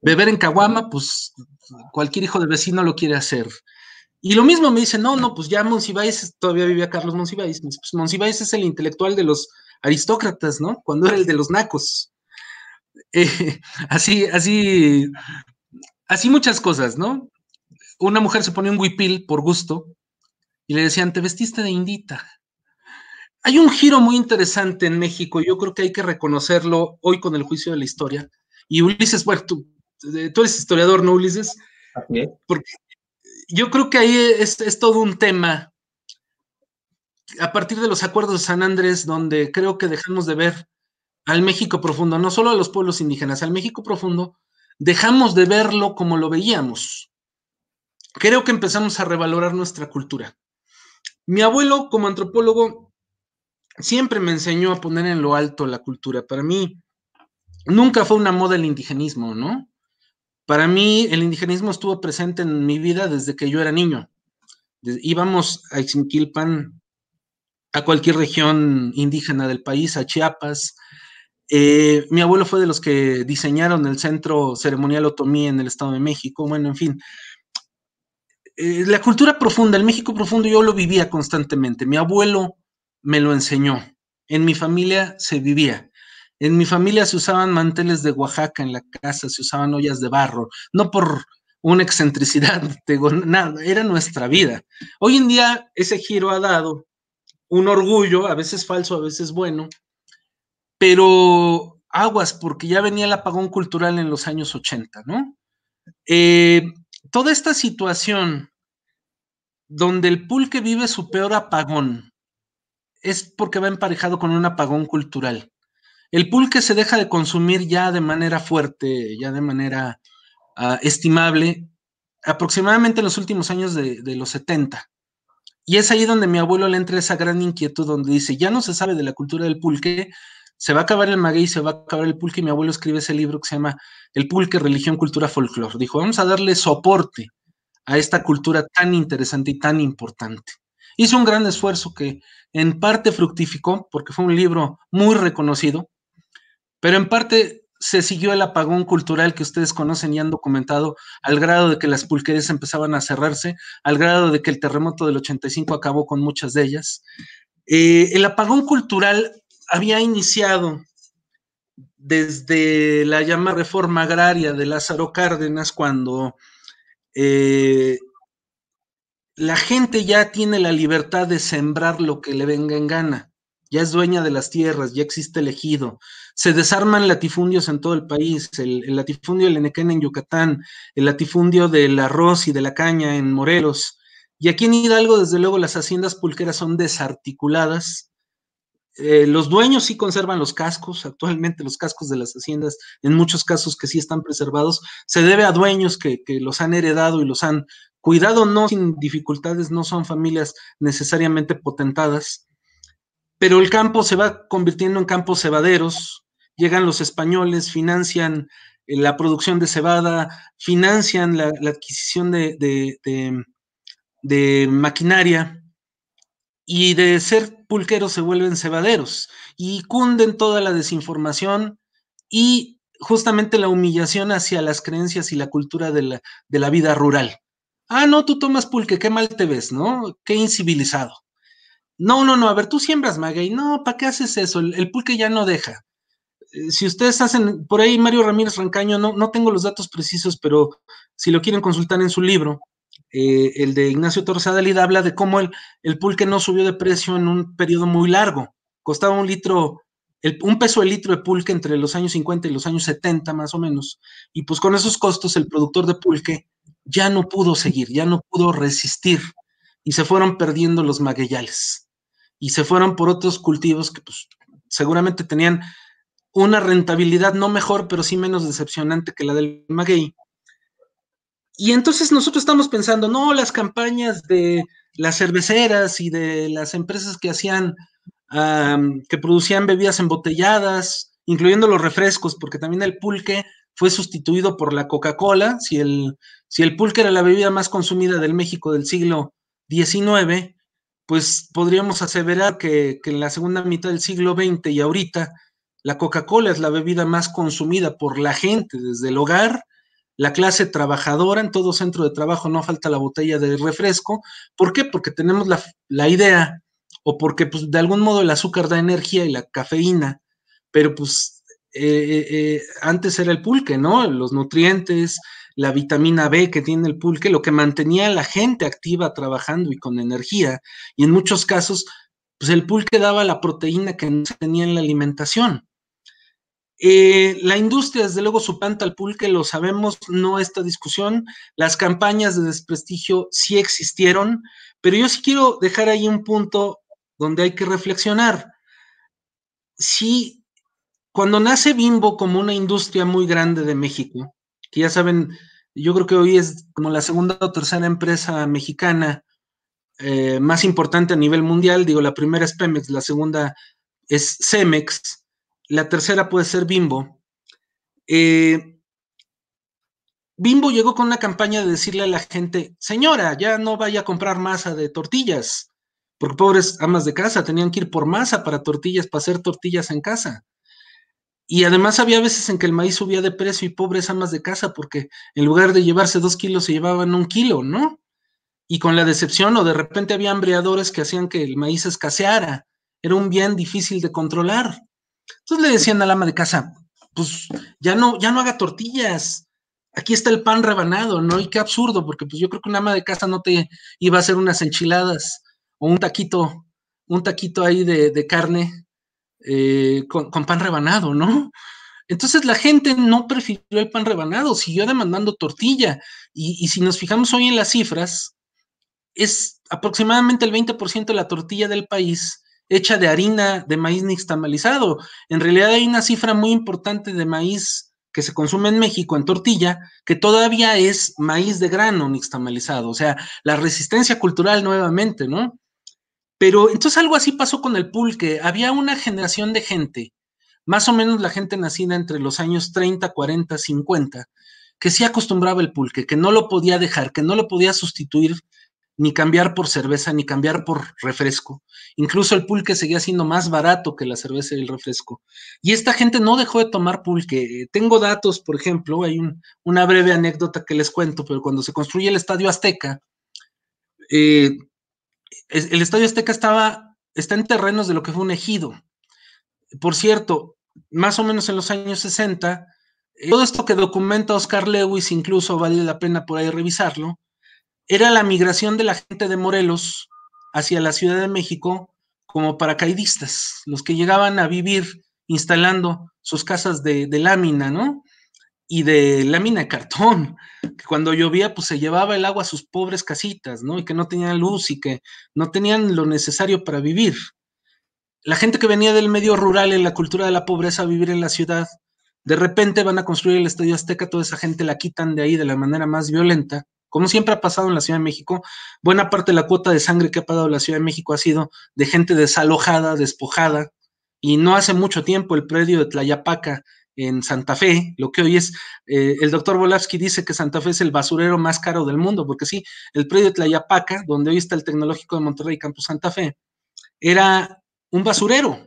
Beber en Caguama, pues cualquier hijo de vecino lo quiere hacer. Y lo mismo me dice no, no, pues ya Monsiváis, todavía vivía Carlos Monsiváis, pues Monsiváis es el intelectual de los aristócratas, ¿no? Cuando era el de los nacos. Eh, así, así, así muchas cosas, ¿no? Una mujer se pone un huipil por gusto y le decían, te vestiste de indita. Hay un giro muy interesante en México, yo creo que hay que reconocerlo hoy con el juicio de la historia. Y Ulises, bueno, tú, eh, tú eres historiador, ¿no, Ulises? Porque yo creo que ahí es, todo un tema. A partir de los acuerdos de San Andrés, donde creo que dejamos de ver al México profundo, no solo a los pueblos indígenas, al México profundo, dejamos de verlo como lo veíamos. Creo que empezamos a revalorar nuestra cultura. Mi abuelo, como antropólogo, siempre me enseñó a poner en lo alto la cultura. Para mí, nunca fue una moda el indigenismo, ¿no? Para mí, el indigenismo estuvo presente en mi vida desde que yo era niño. Íbamos a Ixinquilpan, a cualquier región indígena del país, a Chiapas. Eh, mi abuelo fue de los que diseñaron el centro ceremonial Otomí en el Estado de México. Bueno, en fin. Eh, la cultura profunda, el México profundo, yo lo vivía constantemente. Mi abuelo me lo enseñó. En mi familia se vivía. En mi familia se usaban manteles de Oaxaca en la casa, se usaban ollas de barro, no por una excentricidad, nada, era nuestra vida. Hoy en día ese giro ha dado un orgullo, a veces falso, a veces bueno, pero aguas, porque ya venía el apagón cultural en los años 80, ¿no? Eh, toda esta situación donde el pulque vive su peor apagón es porque va emparejado con un apagón cultural. El pulque se deja de consumir ya de manera fuerte, ya de manera ah, estimable, aproximadamente en los últimos años de, los 70. Y es ahí donde mi abuelo le entra esa gran inquietud, donde dice, ya no se sabe de la cultura del pulque, se va a acabar el maguey, se va a acabar el pulque, y mi abuelo escribe ese libro que se llama El pulque, religión, cultura, folclore. Dijo, vamos a darle soporte a esta cultura tan interesante y tan importante. Hizo un gran esfuerzo que en parte fructificó, porque fue un libro muy reconocido, pero en parte se siguió el apagón cultural que ustedes conocen y han documentado, al grado de que las pulquerías empezaban a cerrarse, al grado de que el terremoto del 85 acabó con muchas de ellas. Eh, el apagón cultural había iniciado desde la llamada reforma agraria de Lázaro Cárdenas, cuando eh, la gente ya tiene la libertad de sembrar lo que le venga en gana, ya es dueña de las tierras, ya existe el ejido, se desarman latifundios en todo el país, el, latifundio del Enequén en Yucatán, el latifundio del arroz y de la caña en Morelos. Y aquí en Hidalgo, desde luego, las haciendas pulqueras son desarticuladas. Eh, los dueños sí conservan los cascos, actualmente los cascos de las haciendas, en muchos casos que sí están preservados, se debe a dueños que, que los han heredado y los han cuidado, no sin dificultades, no son familias necesariamente potentadas, pero el campo se va convirtiendo en campos cebaderos, llegan los españoles, financian eh, la producción de cebada, financian la, adquisición de, maquinaria y de ser pulqueros se vuelven cebaderos y cunden toda la desinformación y justamente la humillación hacia las creencias y la cultura de la, vida rural. Ah, no, tú tomas pulque, qué mal te ves, ¿no? Qué incivilizado. No, no, no, a ver, tú siembras maguey, no, ¿para qué haces eso? el pulque ya no deja si ustedes hacen, por ahí Mario Ramírez Rancaño, no, no tengo los datos precisos, pero si lo quieren consultar en su libro, eh, el de Ignacio Torres Adalid habla de cómo el, pulque no subió de precio en un periodo muy largo. Costaba un litro, un peso el litro de pulque entre los años 50 y los años 70 más o menos. Y pues con esos costos el productor de pulque ya no pudo seguir, ya no pudo resistir. Y se fueron perdiendo los magueyales. Y se fueron por otros cultivos que pues seguramente tenían una rentabilidad no mejor, pero sí menos decepcionante que la del maguey. Y entonces nosotros estamos pensando, no, las campañas de las cerveceras y de las empresas que hacían, que producían bebidas embotelladas, incluyendo los refrescos, porque también el pulque fue sustituido por la Coca-Cola. Si el, si el pulque era la bebida más consumida del México del siglo XIX, pues podríamos aseverar que, que en la segunda mitad del siglo XX y ahorita, la Coca-Cola es la bebida más consumida por la gente desde el hogar, la clase trabajadora, en todo centro de trabajo no falta la botella de refresco. ¿Por qué? Porque tenemos la, idea o porque pues, de algún modo el azúcar da energía y la cafeína, pero pues eh, eh, eh, antes era el pulque, ¿no? Los nutrientes, la vitamina B que tiene el pulque, lo que mantenía a la gente activa trabajando y con energía. Y en muchos casos, pues el pulque daba la proteína que no tenía en la alimentación. Eh, la industria, desde luego, su al pulque, lo sabemos, no esta discusión. Las campañas de desprestigio sí existieron, pero yo sí quiero dejar ahí un punto donde hay que reflexionar. Si cuando nace Bimbo como una industria muy grande de México, que ya saben, yo creo que hoy es como la segunda o tercera empresa mexicana eh, más importante a nivel mundial, digo, la primera es Pemex, la segunda es Cemex la tercera puede ser Bimbo. Eh, Bimbo llegó con una campaña de decirle a la gente, señora, ya no vaya a comprar masa de tortillas, porque pobres amas de casa tenían que ir por masa para tortillas, para hacer tortillas en casa. Y además había veces en que el maíz subía de precio y pobres amas de casa, porque en lugar de llevarse dos kilos se llevaban un kilo, ¿no? Y con la decepción o de repente había hambreadores que hacían que el maíz escaseara. Era un bien difícil de controlar. Entonces le decían al ama de casa, pues ya no, ya no haga tortillas, aquí está el pan rebanado, ¿no? Y qué absurdo, porque pues yo creo que un ama de casa no te iba a hacer unas enchiladas o un taquito, un taquito ahí de, carne eh, con, pan rebanado, ¿no? Entonces la gente no prefirió el pan rebanado, siguió demandando tortilla. Y, y si nos fijamos hoy en las cifras, es aproximadamente el 20% de la tortilla del país hecha de harina de maíz nixtamalizado. En realidad hay una cifra muy importante de maíz que se consume en México en tortilla, que todavía es maíz de grano nixtamalizado, o sea, la resistencia cultural nuevamente, ¿no? Pero entonces algo así pasó con el pulque. Había una generación de gente, más o menos la gente nacida entre los años 30, 40, 50, que sí acostumbraba el pulque, que no lo podía dejar, que no lo podía sustituir ni cambiar por cerveza, ni cambiar por refresco. Incluso el pulque seguía siendo más barato que la cerveza y el refresco. Y esta gente no dejó de tomar pulque. Tengo datos, por ejemplo, hay una breve anécdota que les cuento, pero cuando se construye el Estadio Azteca, eh, el Estadio Azteca estaba, está en terrenos de lo que fue un ejido. Por cierto, más o menos en los años 60, eh, todo esto que documenta Oscar Lewis, incluso vale la pena por ahí revisarlo, era la migración de la gente de Morelos hacia la Ciudad de México como paracaidistas, los que llegaban a vivir instalando sus casas de, lámina, ¿no? Y de lámina de cartón, que cuando llovía pues se llevaba el agua a sus pobres casitas, ¿no? Y que no tenían luz y que no tenían lo necesario para vivir. La gente que venía del medio rural en la cultura de la pobreza a vivir en la ciudad, de repente van a construir el Estadio Azteca, toda esa gente la quitan de ahí de la manera más violenta como siempre ha pasado en la Ciudad de México, buena parte de la cuota de sangre que ha pagado la Ciudad de México ha sido de gente desalojada, despojada, y no hace mucho tiempo el predio de Tlayapaca en Santa Fe, lo que hoy es, eh, el doctor Bolavsky dice que Santa Fe es el basurero más caro del mundo, porque sí, el predio de Tlayapaca, donde hoy está el Tecnológico de Monterrey Campus Santa Fe, era un basurero.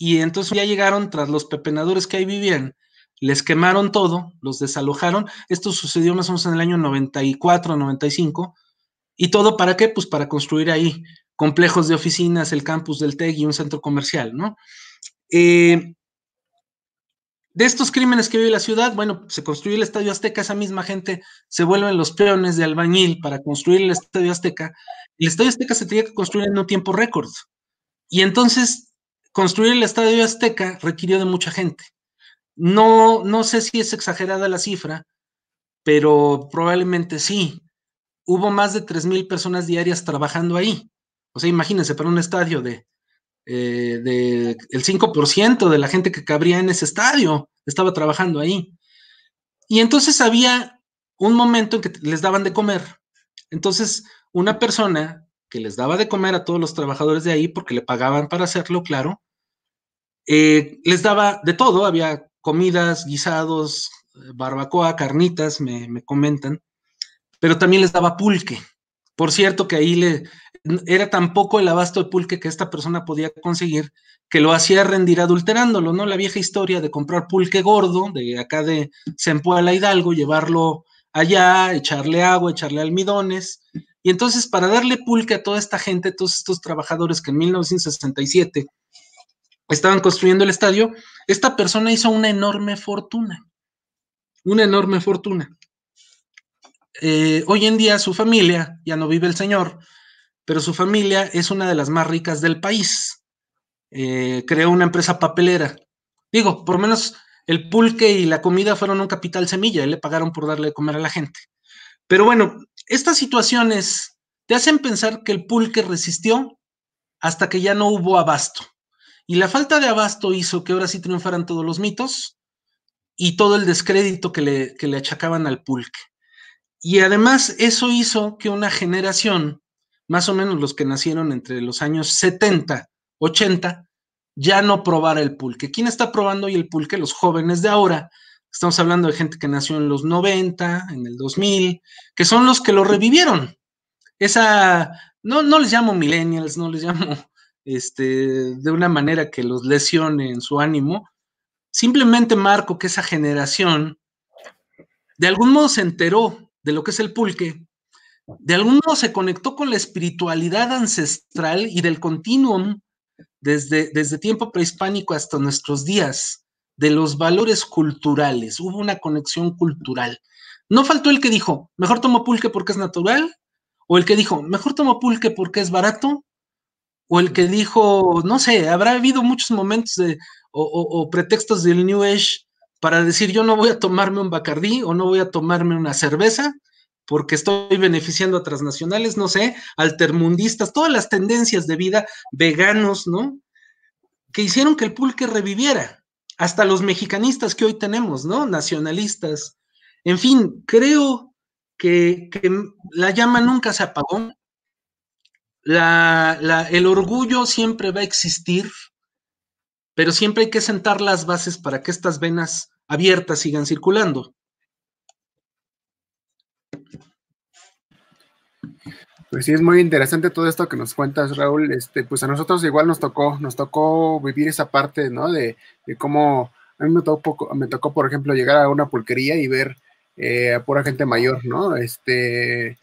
Y entonces ya llegaron, tras los pepenadores que ahí vivían, les quemaron todo, los desalojaron. Esto sucedió más o menos en el año 94, 95. ¿Y todo para qué? Pues para construir ahí complejos de oficinas, el campus del TEC y un centro comercial, ¿no? Eh, de estos crímenes que vive la ciudad, bueno, se construyó el Estadio Azteca, esa misma gente se vuelven los peones de albañil para construir el Estadio Azteca. El Estadio Azteca se tenía que construir en un tiempo récord. Y entonces, construir el Estadio Azteca requirió de mucha gente. No, no sé si es exagerada la cifra, pero probablemente sí. Hubo más de 3.000 personas diarias trabajando ahí. O sea, imagínense, para un estadio de, eh, de el 5% de la gente que cabría en ese estadio estaba trabajando ahí. Y entonces había un momento en que les daban de comer. Entonces, una persona que les daba de comer a todos los trabajadores de ahí, porque le pagaban para hacerlo, claro, eh, les daba de todo, había comidas, guisados, barbacoa, carnitas, me, me, comentan, pero también les daba pulque. Por cierto que ahí le, era tan poco el abasto de pulque que esta persona podía conseguir que lo hacía rendir adulterándolo, ¿no? La vieja historia de comprar pulque gordo de acá de a Hidalgo, llevarlo allá, echarle agua, echarle almidones. Y entonces para darle pulque a toda esta gente, todos estos trabajadores que en 1967 estaban construyendo el estadio, esta persona hizo una enorme fortuna, una enorme fortuna. Eh, hoy en día su familia, ya no vive el señor, pero su familia es una de las más ricas del país. Eh, creó una empresa papelera. Digo, por lo menos el pulque y la comida fueron un capital semilla, le pagaron por darle de comer a la gente. Pero bueno, estas situaciones te hacen pensar que el pulque resistió hasta que ya no hubo abasto. Y la falta de abasto hizo que ahora sí triunfaran todos los mitos y todo el descrédito que le, le achacaban al pulque. Y además eso hizo que una generación, más o menos los que nacieron entre los años 70, 80, ya no probara el pulque. ¿Quién está probando hoy el pulque? Los jóvenes de ahora. Estamos hablando de gente que nació en los 90, en el 2000, que son los que lo revivieron. Esa, no, no les llamo millennials, no les llamo este, de una manera que los lesione en su ánimo, simplemente marco que esa generación de algún modo se enteró de lo que es el pulque, de algún modo se conectó con la espiritualidad ancestral y del continuum desde, desde tiempo prehispánico hasta nuestros días, de los valores culturales, hubo una conexión cultural. No faltó el que dijo, mejor tomo pulque porque es natural, o el que dijo, mejor tomo pulque porque es barato, o el que dijo, no sé, habrá habido muchos momentos de, o, pretextos del New Age para decir yo no voy a tomarme un Bacardí o no voy a tomarme una cerveza porque estoy beneficiando a transnacionales, no sé, altermundistas, todas las tendencias de vida, veganos, ¿no? Que hicieron que el pulque reviviera, hasta los mexicanistas que hoy tenemos, ¿no? Nacionalistas. En fin, creo que la llama nunca se apagó, el orgullo siempre va a existir, pero siempre hay que sentar las bases para que estas venas abiertas sigan circulando. Pues sí, es muy interesante todo esto que nos cuentas, Raúl. Este, pues a nosotros igual nos tocó, nos tocó vivir esa parte, ¿no? De, cómo a mí me tocó, me tocó, por ejemplo, llegar a una pulquería y ver eh, a pura gente mayor, ¿no? Este,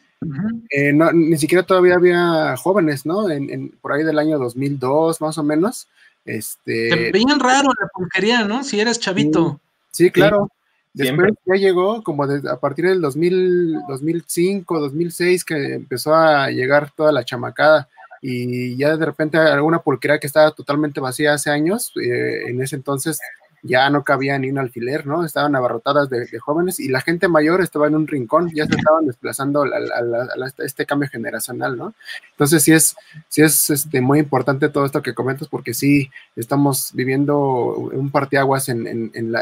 eh, ni siquiera todavía había jóvenes, ¿no? En, por ahí del año 2002, más o menos. Este, Te veían raro la pulquería, ¿no? Si eres chavito. Sí, claro. Después ya llegó, como a partir del 2000, 2005, 2006, que empezó a llegar toda la chamacada. Y ya de repente alguna pulquería que estaba totalmente vacía hace años, eh, en ese entonces ya no cabía ni un alfiler, ¿no? Estaban abarrotadas de, jóvenes y la gente mayor estaba en un rincón, ya se estaban desplazando a, este cambio generacional, ¿no? Entonces sí es, es este, muy importante todo esto que comentas porque sí estamos viviendo un parteaguas en, en, la,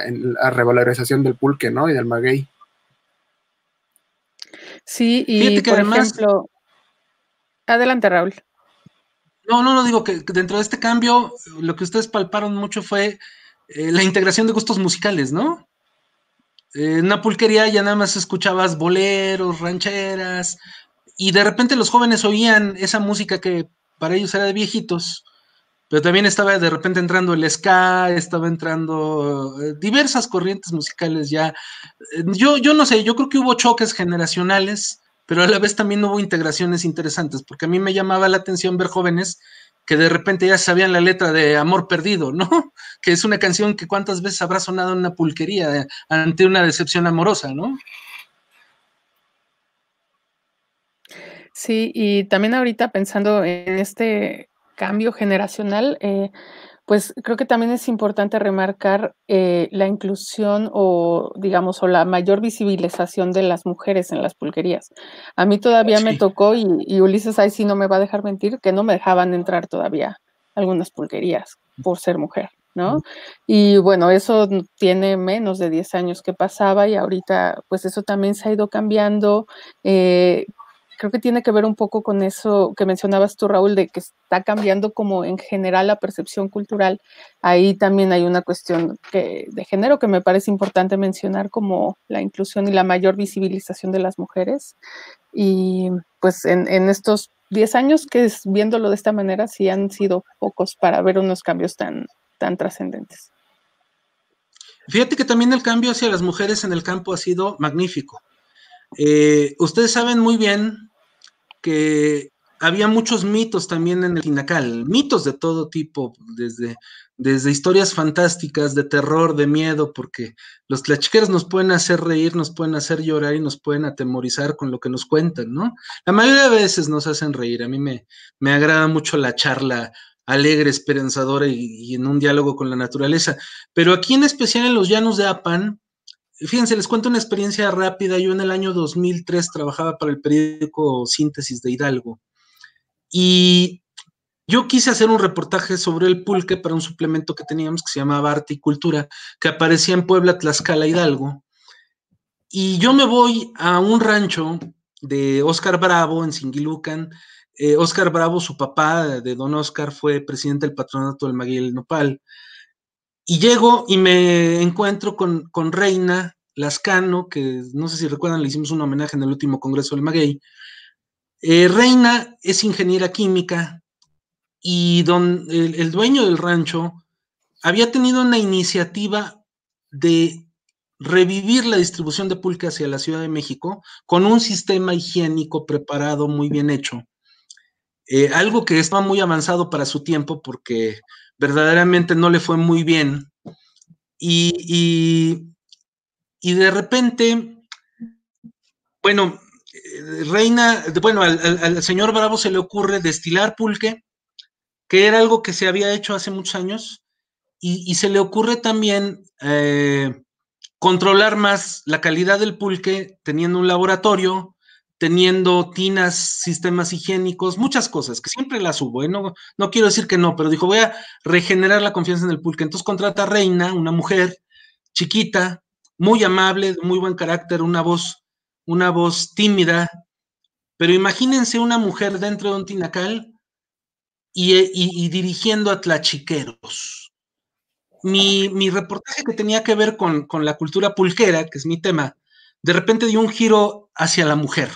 revalorización del pulque, ¿no? Y del maguey. Sí, y por ejemplo... Adelante, Raúl. No, no, no digo que dentro de este cambio lo que ustedes palparon mucho fue eh, la integración de gustos musicales, ¿no? Eh, en una pulquería ya nada más escuchabas boleros, rancheras, y de repente los jóvenes oían esa música que para ellos era de viejitos, pero también estaba de repente entrando el ska, estaba entrando eh, diversas corrientes musicales ya. Yo, yo no sé, yo creo que hubo choques generacionales, pero a la vez también hubo integraciones interesantes, porque a mí me llamaba la atención ver jóvenes que de repente ya sabían la letra de Amor Perdido, ¿no? Que es una canción que cuántas veces habrá sonado en una pulquería eh, ante una decepción amorosa, ¿no? Sí, y también ahorita pensando en este cambio generacional, eh, pues creo que también es importante remarcar eh, la inclusión o, digamos, o la mayor visibilización de las mujeres en las pulquerías. A mí todavía me tocó, y, Ulises ahí sí no me va a dejar mentir, que no me dejaban entrar todavía algunas pulquerías por ser mujer, ¿no? Y bueno, eso tiene menos de 10 años que pasaba y ahorita, pues eso también se ha ido cambiando. Eh, creo que tiene que ver un poco con eso que mencionabas tú, Raúl, de que está cambiando como en general la percepción cultural. Ahí también hay una cuestión de género que me parece importante mencionar como la inclusión y la mayor visibilización de las mujeres. Y pues en, estos 10 años que es, viéndolo de esta manera, sí han sido pocos para ver unos cambios tan, tan trascendentes. Fíjate que también el cambio hacia las mujeres en el campo ha sido magnífico. Eh, ustedes saben muy bien que había muchos mitos también en el Tinacal, mitos de todo tipo, desde, desde historias fantásticas, de terror, de miedo, porque los tlachiqueros nos pueden hacer reír, nos pueden hacer llorar y nos pueden atemorizar con lo que nos cuentan, ¿no? La mayoría de veces nos hacen reír, a mí me, me agrada mucho la charla alegre, esperanzadora y en un diálogo con la naturaleza, pero aquí en especial en los llanos de Apan, fíjense, les cuento una experiencia rápida. Yo en el año 2003 trabajaba para el periódico Síntesis de Hidalgo y yo quise hacer un reportaje sobre el pulque para un suplemento que teníamos que se llamaba Arte y Cultura, que aparecía en Puebla, Tlaxcala, Hidalgo. Y yo me voy a un rancho de Óscar Bravo en Singilucan. Oscar eh, Bravo, su papá de don Óscar, fue presidente del patronato del Maguey Nopal. Y llego y me encuentro con, Reina Lascano, que no sé si recuerdan, le hicimos un homenaje en el último congreso del Maguey. Eh, Reina es ingeniera química y don, el, dueño del rancho había tenido una iniciativa de revivir la distribución de pulque hacia la Ciudad de México con un sistema higiénico preparado muy bien hecho. Eh, algo que estaba muy avanzado para su tiempo porque verdaderamente no le fue muy bien. Y, y, de repente, bueno, eh, Reina, bueno, al, señor Bravo se le ocurre destilar pulque, que era algo que se había hecho hace muchos años, y, se le ocurre también eh, controlar más la calidad del pulque teniendo un laboratorio teniendo tinas, sistemas higiénicos, muchas cosas, que siempre las hubo, ¿eh? no, quiero decir que no, pero dijo, voy a regenerar la confianza en el pulque. Entonces contrata a Reina, una mujer chiquita, muy amable, de muy buen carácter, una voz, una voz tímida, pero imagínense una mujer dentro de un tinacal y, eh, dirigiendo a tlachiqueros. Mi, reportaje que tenía que ver con, con la cultura pulquera, que es mi tema, de repente dio un giro hacia la mujer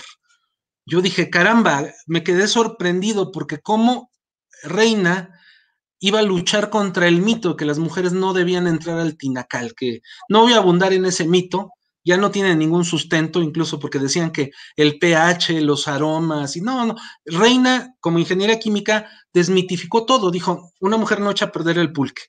yo dije, caramba, me quedé sorprendido porque cómo Reina iba a luchar contra el mito que las mujeres no debían entrar al tinacal, que no voy a abundar en ese mito, ya no tiene ningún sustento, incluso porque decían que el pH, los aromas, y no, no. Reina, como ingeniera química, desmitificó todo, dijo, una mujer no echa a perder el pulque,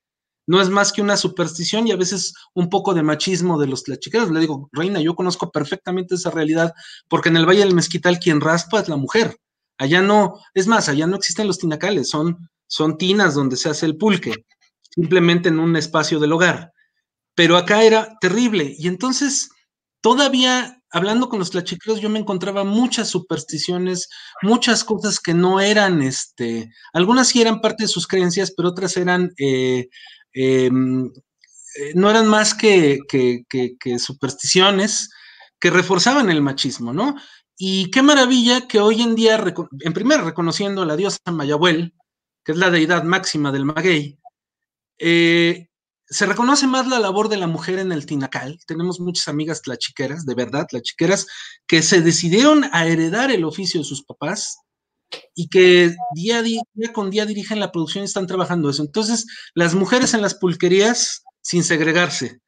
no es más que una superstición y a veces un poco de machismo de los tlachiqueros. Le digo, Reina, yo conozco perfectamente esa realidad, porque en el Valle del Mezquital quien raspa es la mujer. Allá no, es más, allá no existen los tinacales, son, son tinas donde se hace el pulque, simplemente en un espacio del hogar. Pero acá era terrible. Y entonces, todavía hablando con los tlachiqueros, yo me encontraba muchas supersticiones, muchas cosas que no eran, este, algunas sí eran parte de sus creencias, pero otras eran... Eh, Em, eh, no eran más que, supersticiones que reforzaban el machismo, ¿no? Y qué maravilla que hoy en día, en primer reconociendo a la diosa Mayabuel, que es la deidad máxima del maguey, eh, se reconoce más la labor de la mujer en el tinacal. Tenemos muchas amigas tlachiqueras, de verdad, tlachiqueras, que se decidieron a heredar el oficio de sus papás y que día, día, con día dirigen la producción y están trabajando eso. Entonces, las mujeres en las pulquerías sin segregarse.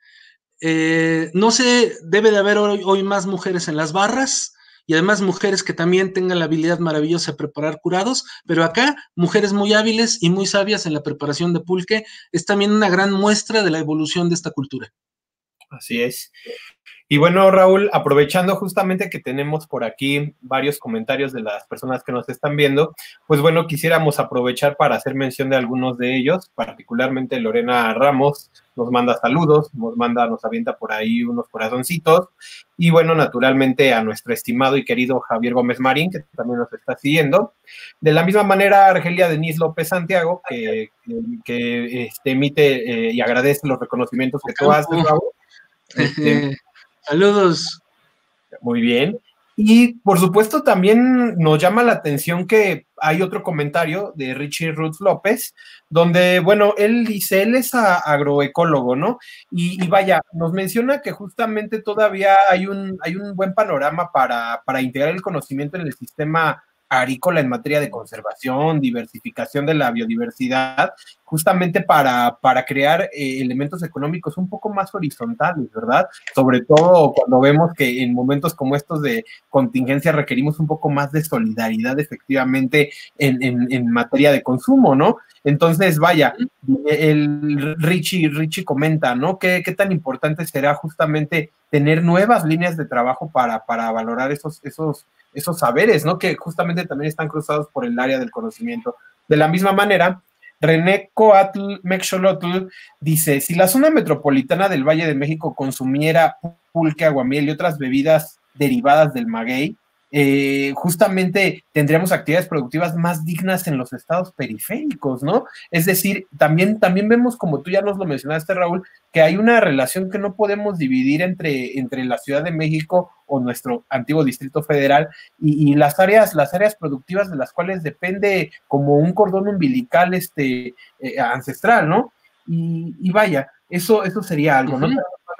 Eh, no se debe de haber hoy, más mujeres en las barras y además mujeres que también tengan la habilidad maravillosa de preparar curados, pero acá mujeres muy hábiles y muy sabias en la preparación de pulque es también una gran muestra de la evolución de esta cultura. Así es. Y bueno, Raúl, aprovechando justamente que tenemos por aquí varios comentarios de las personas que nos están viendo, pues bueno, quisiéramos aprovechar para hacer mención de algunos de ellos, particularmente Lorena Ramos nos manda saludos, nos manda, nos avienta por ahí unos corazoncitos, y bueno, naturalmente a nuestro estimado y querido Javier Gómez Marín, que también nos está siguiendo. De la misma manera, Argelia Denise López Santiago, que, este, emite eh, y agradece los reconocimientos que tú haces, Raúl. Saludos. Muy bien. Y por supuesto también nos llama la atención que hay otro comentario de Richie Ruth López, donde, bueno, él dice, él es agroecólogo, ¿no? Y, vaya, nos menciona que justamente todavía hay un, hay un buen panorama para, para integrar el conocimiento en el sistema agrícola en materia de conservación, diversificación de la biodiversidad, justamente para, para crear eh, elementos económicos un poco más horizontales, ¿verdad? Sobre todo cuando vemos que en momentos como estos de contingencia requerimos un poco más de solidaridad efectivamente en, materia de consumo, ¿no? Entonces, vaya, el Richie, Richie comenta, ¿no? ¿Qué, ¿Qué, tan importante será justamente tener nuevas líneas de trabajo para, para valorar esos, esos esos saberes, ¿no? Que justamente también están cruzados por el área del conocimiento. De la misma manera, René Coatl Mexolotl dice: si la zona metropolitana del Valle de México consumiera pulque, aguamiel y otras bebidas derivadas del maguey, eh, justamente tendríamos actividades productivas más dignas en los estados periféricos, ¿no? Es decir, también, también vemos, como tú ya nos lo mencionaste, Raúl, que hay una relación que no podemos dividir entre, entre la Ciudad de México o nuestro antiguo Distrito Federal y, las, áreas, las áreas productivas de las cuales depende como un cordón umbilical este, eh, ancestral, ¿no? Y, vaya, eso, eso sería algo, ¿no?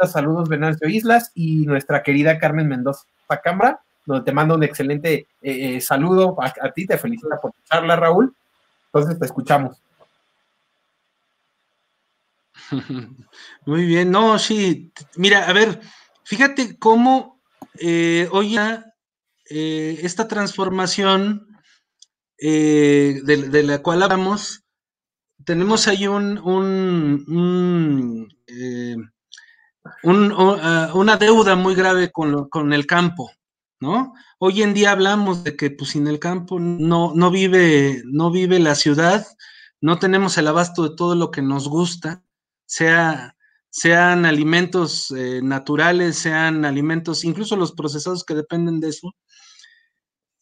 Saludos, Venancio Islas y nuestra querida Carmen Mendoza cámara te mando un excelente eh, eh, saludo a, ti, te felicita por tu charla, Raúl. Entonces te escuchamos. Muy bien, no, sí, mira, a ver, fíjate cómo eh, hoy ya esta transformación de, la cual hablamos, tenemos ahí un, ah, una deuda muy grave con el campo. ¿no? Hoy en día hablamos de que pues sin el campo no, no, vive, no vive la ciudad, no tenemos el abasto de todo lo que nos gusta, sean alimentos eh, naturales, sean alimentos, incluso los procesados que dependen de eso.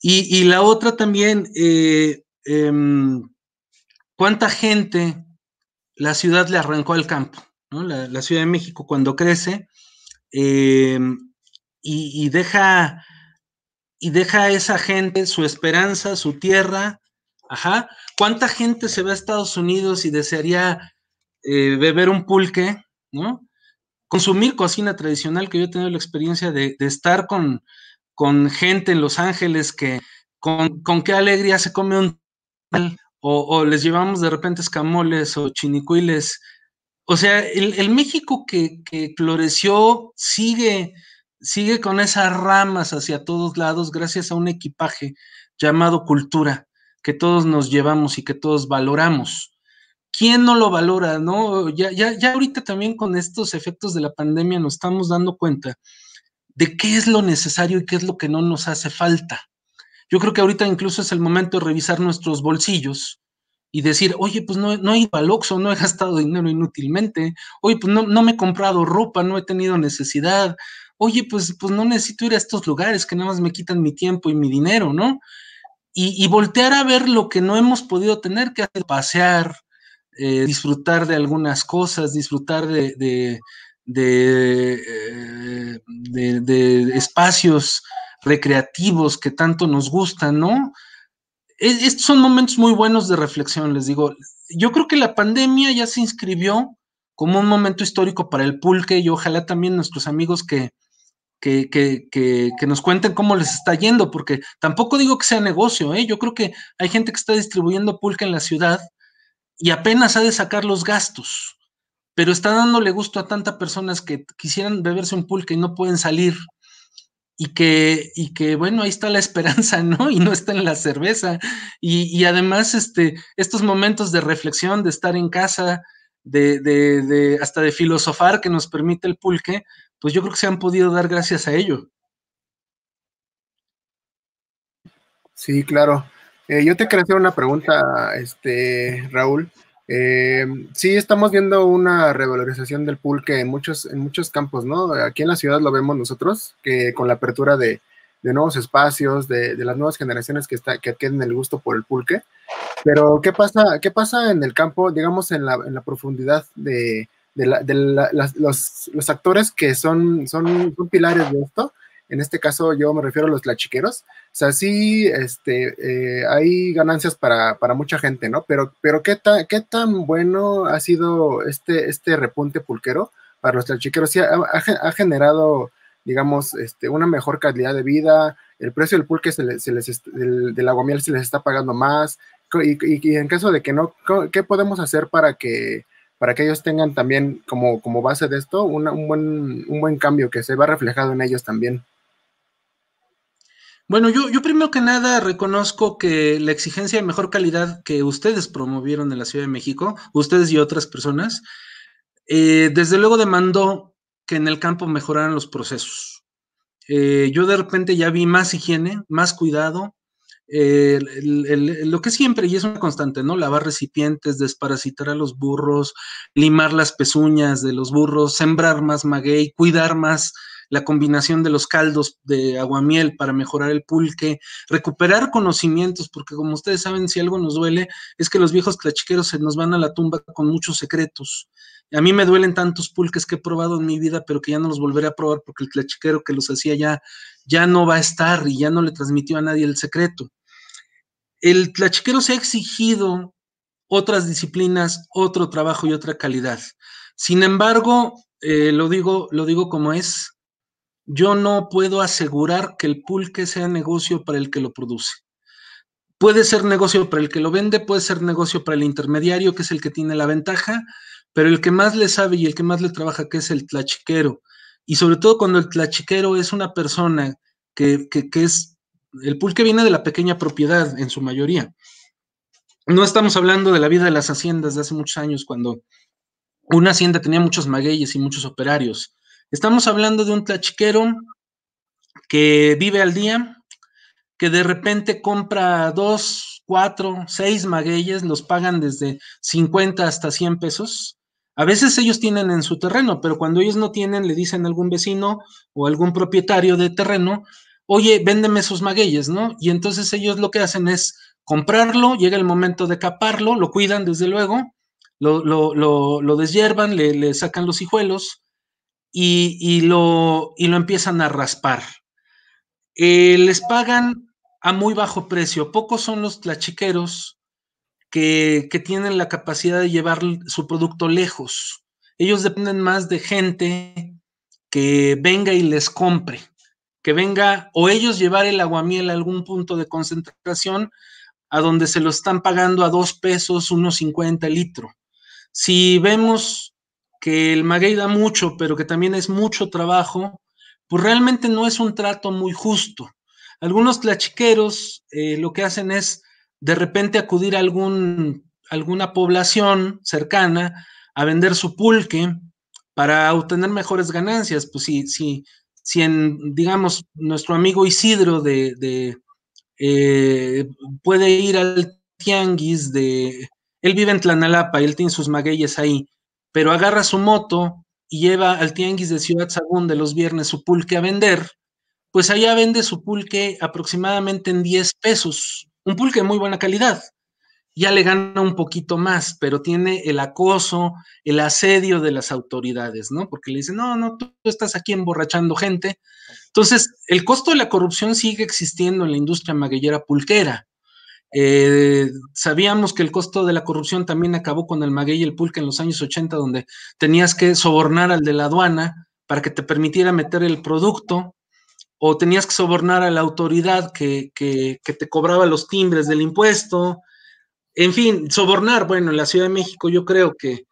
Y, la otra también, eh, em, ¿cuánta gente la ciudad le arrancó al campo? La, Ciudad de México cuando crece em, y, y deja y deja a esa gente su esperanza, su tierra. Ajá. ¿Cuánta gente se va a Estados Unidos y desearía eh, beber un pulque, ¿no? Consumir cocina tradicional, que yo he tenido la experiencia de, estar con, gente en Los Ángeles que con, qué alegría se come un o, o, les llevamos de repente escamoles o chinicuiles. O sea, el, México que, que, floreció sigue sigue con esas ramas hacia todos lados gracias a un equipaje llamado cultura que todos nos llevamos y que todos valoramos. ¿Quién no lo valora? No? Ya, ahorita también con estos efectos de la pandemia nos estamos dando cuenta de qué es lo necesario y qué es lo que no nos hace falta. Yo creo que ahorita incluso es el momento de revisar nuestros bolsillos y decir, oye, pues no, no he ido al no he gastado dinero inútilmente, oye, pues no, no me he comprado ropa, no he tenido necesidad, oye, pues, pues no necesito ir a estos lugares que nada más me quitan mi tiempo y mi dinero, ¿no? Y, voltear a ver lo que no hemos podido tener, que hacer pasear, eh, disfrutar de algunas cosas, disfrutar eh, de, de espacios recreativos que tanto nos gustan, ¿no? estos son momentos muy buenos de reflexión, les digo. Yo creo que la pandemia ya se inscribió como un momento histórico para el pulque y ojalá también nuestros amigos que, que, nos cuenten cómo les está yendo, porque tampoco digo que sea negocio, ¿eh? yo creo que hay gente que está distribuyendo pulque en la ciudad y apenas ha de sacar los gastos, pero está dándole gusto a tantas personas que quisieran beberse un pulque y no pueden salir. Y que, y que, bueno, ahí está la esperanza, ¿no? Y no está en la cerveza. Y, además, este, estos momentos de reflexión, de estar en casa, de, de, hasta de filosofar que nos permite el pulque, pues yo creo que se han podido dar gracias a ello. Sí, claro. Eh, yo te quería hacer una pregunta, este, Raúl. Eh, sí, estamos viendo una revalorización del pulque en muchos, en muchos campos, ¿no? Aquí en la ciudad lo vemos nosotros, que con la apertura de, nuevos espacios, de, las nuevas generaciones que, está, que adquieren el gusto por el pulque. Pero, ¿qué pasa, qué pasa en el campo, digamos, en la profundidad de, de, los, actores que son, son, pilares de esto. En este caso yo me refiero a los tlachiqueros. O sea, sí este, eh, hay ganancias para, para, mucha gente, ¿no? Pero, pero ¿qué, ¿qué tan bueno ha sido este, este repunte pulquero para los tlachiqueros? Sí, ha, generado digamos, este, una mejor calidad de vida, el precio del pulque se les, se del, aguamiel se les está pagando más, y, en caso de que no, ¿qué podemos hacer para que para que ellos tengan también como, base de esto un, buen, cambio que se va reflejado en ellos también. Bueno, yo, primero que nada reconozco que la exigencia de mejor calidad que ustedes promovieron en la Ciudad de México, ustedes y otras personas, eh, desde luego demandó que en el campo mejoraran los procesos. Eh, yo de repente ya vi más higiene, más cuidado, lo que siempre, y es una constante, ¿no? Lavar recipientes, desparasitar a los burros, limar las pezuñas de los burros, sembrar más maguey, cuidar más la combinación de los caldos de aguamiel para mejorar el pulque, recuperar conocimientos, porque como ustedes saben, si algo nos duele, es que los viejos tlachiqueros se nos van a la tumba con muchos secretos. A mí me duelen tantos pulques que he probado en mi vida, pero que ya no los volveré a probar porque el tlachiquero que los hacía ya, ya no va a estar y ya no le transmitió a nadie el secreto el tlachiquero se ha exigido otras disciplinas, otro trabajo y otra calidad. Sin embargo, eh, lo, digo, lo digo como es, yo no puedo asegurar que el pulque sea negocio para el que lo produce. Puede ser negocio para el que lo vende, puede ser negocio para el intermediario, que es el que tiene la ventaja, pero el que más le sabe y el que más le trabaja, que es el tlachiquero. Y sobre todo cuando el tlachiquero es una persona que es el pulque viene de la pequeña propiedad en su mayoría. No estamos hablando de la vida de las haciendas de hace muchos años, cuando una hacienda tenía muchos magueyes y muchos operarios. Estamos hablando de un tlachiquero que vive al día, que de repente compra dos, cuatro, seis magueyes, los pagan desde 50 hasta 100 pesos. A veces ellos tienen en su terreno, pero cuando ellos no tienen, le dicen a algún vecino o algún propietario de terreno, oye, véndeme esos magueyes, ¿no? Y entonces ellos lo que hacen es comprarlo, llega el momento de caparlo, lo cuidan desde luego, lo, lo, deshiervan, le, sacan los hijuelos y, lo, y lo empiezan a raspar. Eh, les pagan a muy bajo precio, pocos son los tlachiqueros que, que tienen la capacidad de llevar su producto lejos. Ellos dependen más de gente que venga y les compre que venga o ellos llevar el aguamiel a algún punto de concentración a donde se lo están pagando a dos pesos, unos 50 litro. Si vemos que el maguey da mucho, pero que también es mucho trabajo, pues realmente no es un trato muy justo. Algunos tlachiqueros eh, lo que hacen es de repente acudir a algún, alguna población cercana a vender su pulque para obtener mejores ganancias. Pues sí, si, si en, digamos, nuestro amigo Isidro de, eh, puede ir al tianguis de, él vive en Tlanalapa, él tiene sus magueyes ahí, pero agarra su moto y lleva al tianguis de Ciudad Sagún de los viernes su pulque a vender, pues allá vende su pulque aproximadamente en 10 pesos, un pulque de muy buena calidad ya le gana un poquito más, pero tiene el acoso, el asedio de las autoridades, ¿no? Porque le dicen, no, no, tú, estás aquí emborrachando gente. Entonces, el costo de la corrupción sigue existiendo en la industria maguillera pulquera. Eh, sabíamos que el costo de la corrupción también acabó con el maguey y el pulque en los años 80, donde tenías que sobornar al de la aduana para que te permitiera meter el producto, o tenías que sobornar a la autoridad que, que, que te cobraba los timbres del impuesto, en fin, sobornar, bueno, en la Ciudad de México yo creo que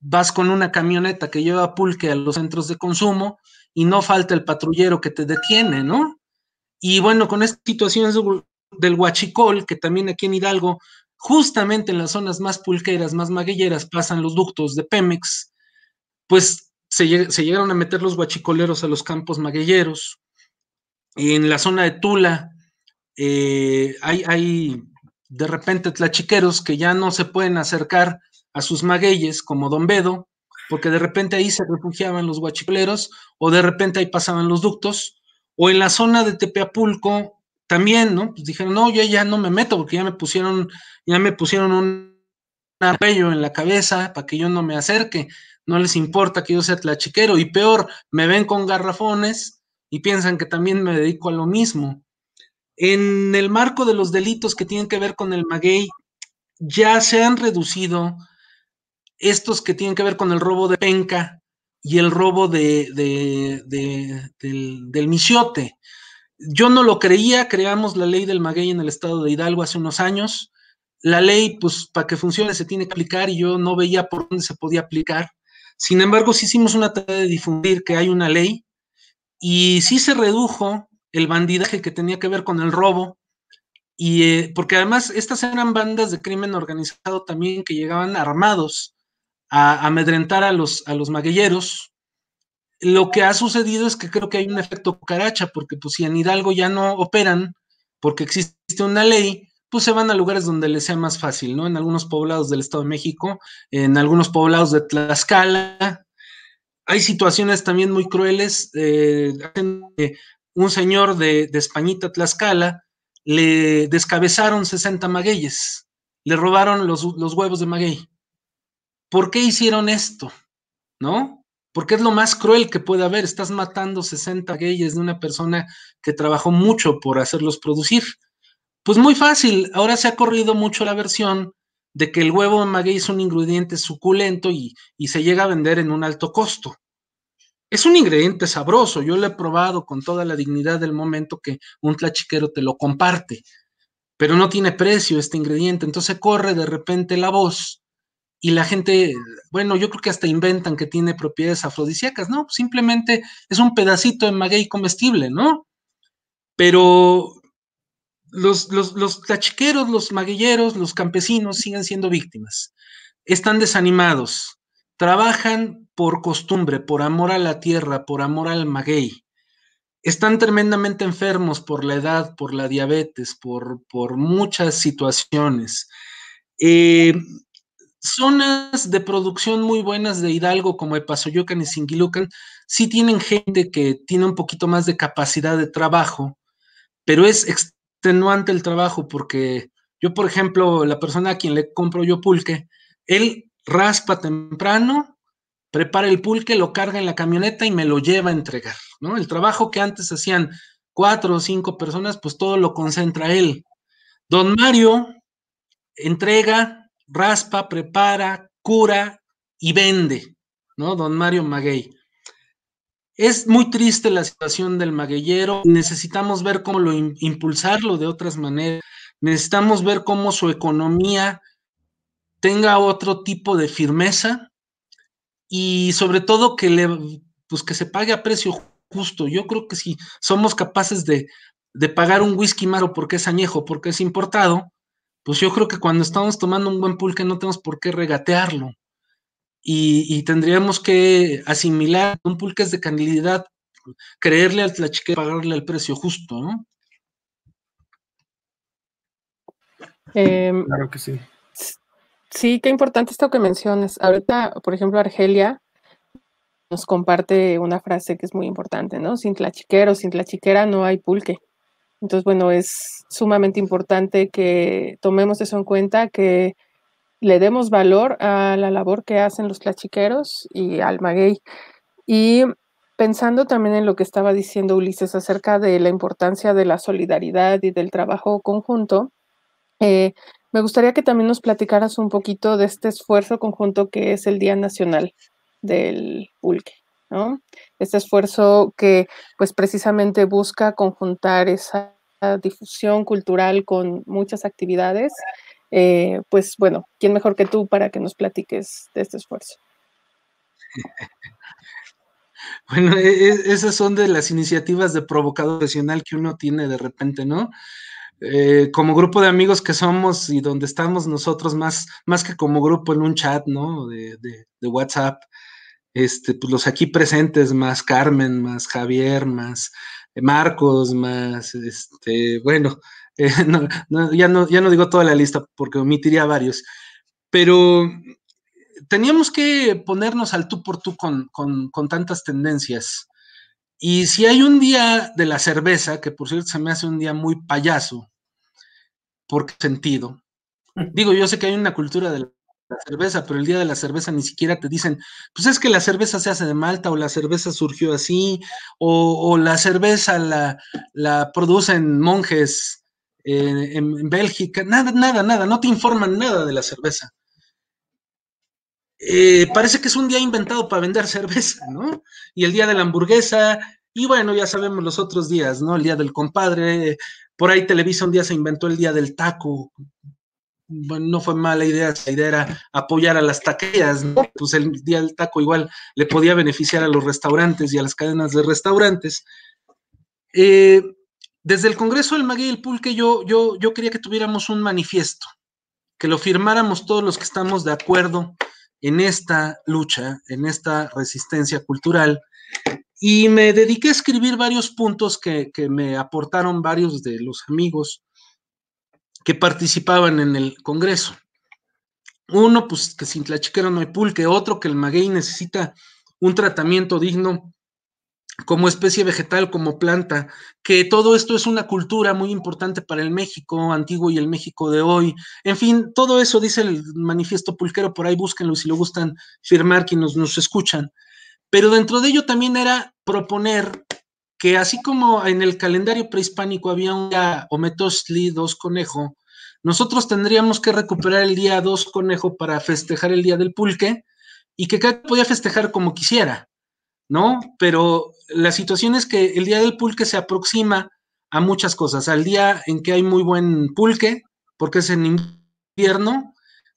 vas con una camioneta que lleva pulque a los centros de consumo y no falta el patrullero que te detiene, ¿no? Y bueno, con estas situaciones del huachicol, que también aquí en Hidalgo, justamente en las zonas más pulqueras, más maguilleras, pasan los ductos de Pemex, pues se, llegaron a meter los huachicoleros a los campos maguilleros. En la zona de Tula eh, hay, hay de repente tlachiqueros que ya no se pueden acercar a sus magueyes como Don Bedo, porque de repente ahí se refugiaban los guachicoleros, o de repente ahí pasaban los ductos, o en la zona de Tepeapulco también, ¿no? Pues dijeron, no, yo ya no me meto porque ya me pusieron, ya me pusieron un apello en la cabeza para que yo no me acerque, no les importa que yo sea tlachiquero, y peor, me ven con garrafones y piensan que también me dedico a lo mismo en el marco de los delitos que tienen que ver con el maguey, ya se han reducido estos que tienen que ver con el robo de penca y el robo de, del, del misiote. Yo no lo creía, creamos la ley del maguey en el estado de Hidalgo hace unos años. La ley, pues, para que funcione se tiene que aplicar y yo no veía por dónde se podía aplicar. Sin embargo, sí hicimos una tarea de difundir que hay una ley y sí se redujo el bandidaje que tenía que ver con el robo, y eh, porque además estas eran bandas de crimen organizado también que llegaban armados a, amedrentar a los, a los maguilleros. Lo que ha sucedido es que creo que hay un efecto caracha, porque pues si en Hidalgo ya no operan, porque existe una ley, pues se van a lugares donde les sea más fácil, ¿no? En algunos poblados del Estado de México, en algunos poblados de Tlaxcala. Hay situaciones también muy crueles. Eh, un señor de, Españita, Tlaxcala, le descabezaron 60 magueyes, le robaron los, huevos de maguey. ¿Por qué hicieron esto? ¿No? Porque es lo más cruel que puede haber. Estás matando 60 magueyes de una persona que trabajó mucho por hacerlos producir. Pues muy fácil. Ahora se ha corrido mucho la versión de que el huevo de maguey es un ingrediente suculento y se llega a vender en un alto costo. Es un ingrediente sabroso, yo lo he probado con toda la dignidad del momento que un tlachiquero te lo comparte, pero no tiene precio este ingrediente, entonces corre de repente la voz y la gente, bueno, yo creo que hasta inventan que tiene propiedades afrodisíacas, no, simplemente es un pedacito de maguey comestible, ¿no? Pero los, los tlachiqueros, los maguilleros, los campesinos siguen siendo víctimas, están desanimados, trabajan por costumbre, por amor a la tierra, por amor al maguey. Están tremendamente enfermos por la edad, por la diabetes, por, por muchas situaciones. Eh, zonas de producción muy buenas de Hidalgo, como Epazoyocan y Singilucan, sí tienen gente que tiene un poquito más de capacidad de trabajo, pero es extenuante el trabajo porque yo, por ejemplo, la persona a quien le compro yo pulque, él raspa temprano, prepara el pulque, lo carga en la camioneta y me lo lleva a entregar, ¿no? El trabajo que antes hacían cuatro o cinco personas, pues todo lo concentra él. Don Mario entrega, raspa, prepara, cura y vende, ¿no? Don Mario Maguey. Es muy triste la situación del magueyero, necesitamos ver cómo lo impulsarlo de otras maneras, necesitamos ver cómo su economía tenga otro tipo de firmeza, y sobre todo que le, pues que se pague a precio justo. Yo creo que si somos capaces de, pagar un whisky maro porque es añejo, porque es importado, pues yo creo que cuando estamos tomando un buen pulque no tenemos por qué regatearlo. Y, tendríamos que asimilar un pulque de calidad, creerle al tlachique, pagarle el precio justo, ¿no? Em, claro que sí. Sí, qué importante esto que mencionas. Ahorita, por ejemplo, Argelia nos comparte una frase que es muy importante, ¿no? Sin tlachiquero, sin tlachiquera no hay pulque. Entonces, bueno, es sumamente importante que tomemos eso en cuenta, que le demos valor a la labor que hacen los tlachiqueros y al maguey. Y pensando también en lo que estaba diciendo Ulises acerca de la importancia de la solidaridad y del trabajo conjunto, eh, me gustaría que también nos platicaras un poquito de este esfuerzo conjunto que es el Día Nacional del Pulque, ¿no? Este esfuerzo que pues precisamente busca conjuntar esa difusión cultural con muchas actividades. Eh, pues bueno, ¿quién mejor que tú para que nos platiques de este esfuerzo? Bueno, e-, e-, esas son de las iniciativas de provocador nacional que uno tiene de repente, ¿no? Eh, como grupo de amigos que somos y donde estamos nosotros más, más que como grupo en un chat, ¿no? De, WhatsApp, este, pues, los aquí presentes, más Carmen, más Javier, más Marcos, más, este, bueno, eh, ya, no, ya no digo toda la lista porque omitiría varios, pero teníamos que ponernos al tú por tú con, con tantas tendencias. Y si hay un día de la cerveza, que por cierto se me hace un día muy payaso, por sentido. Digo, yo sé que hay una cultura de la cerveza, pero el día de la cerveza ni siquiera te dicen, pues es que la cerveza se hace de malta, o la cerveza surgió así, o, la cerveza la, producen monjes eh, en, Bélgica, nada, nada, nada, no te informan nada de la cerveza. Eh, parece que es un día inventado para vender cerveza, ¿no? Y el día de la hamburguesa, y bueno, ya sabemos los otros días, ¿no? El día del compadre, por ahí Televisa un día se inventó el día del taco. Bueno, no fue mala idea, la idea era apoyar a las taqueas, ¿no? Pues el día del taco igual le podía beneficiar a los restaurantes y a las cadenas de restaurantes. Eh, desde el Congreso del Magui y el Pulque yo, yo, yo quería que tuviéramos un manifiesto, que lo firmáramos todos los que estamos de acuerdo en esta lucha, en esta resistencia cultural, y me dediqué a escribir varios puntos que, me aportaron varios de los amigos que participaban en el Congreso. Uno, pues que sin tlachiquero no hay pulque, otro que el maguey necesita un tratamiento digno como especie vegetal, como planta, que todo esto es una cultura muy importante para el México antiguo y el México de hoy. En fin, todo eso dice el manifiesto pulquero, por ahí búsquenlo si lo gustan firmar quienes nos escuchan. Pero dentro de ello también era proponer que así como en el calendario prehispánico había un día Ometosli, dos conejo, nosotros tendríamos que recuperar el día dos conejo para festejar el día del pulque y que cada podía festejar como quisiera. ¿no? Pero la situación es que el día del pulque se aproxima a muchas cosas, al día en que hay muy buen pulque, porque es en invierno,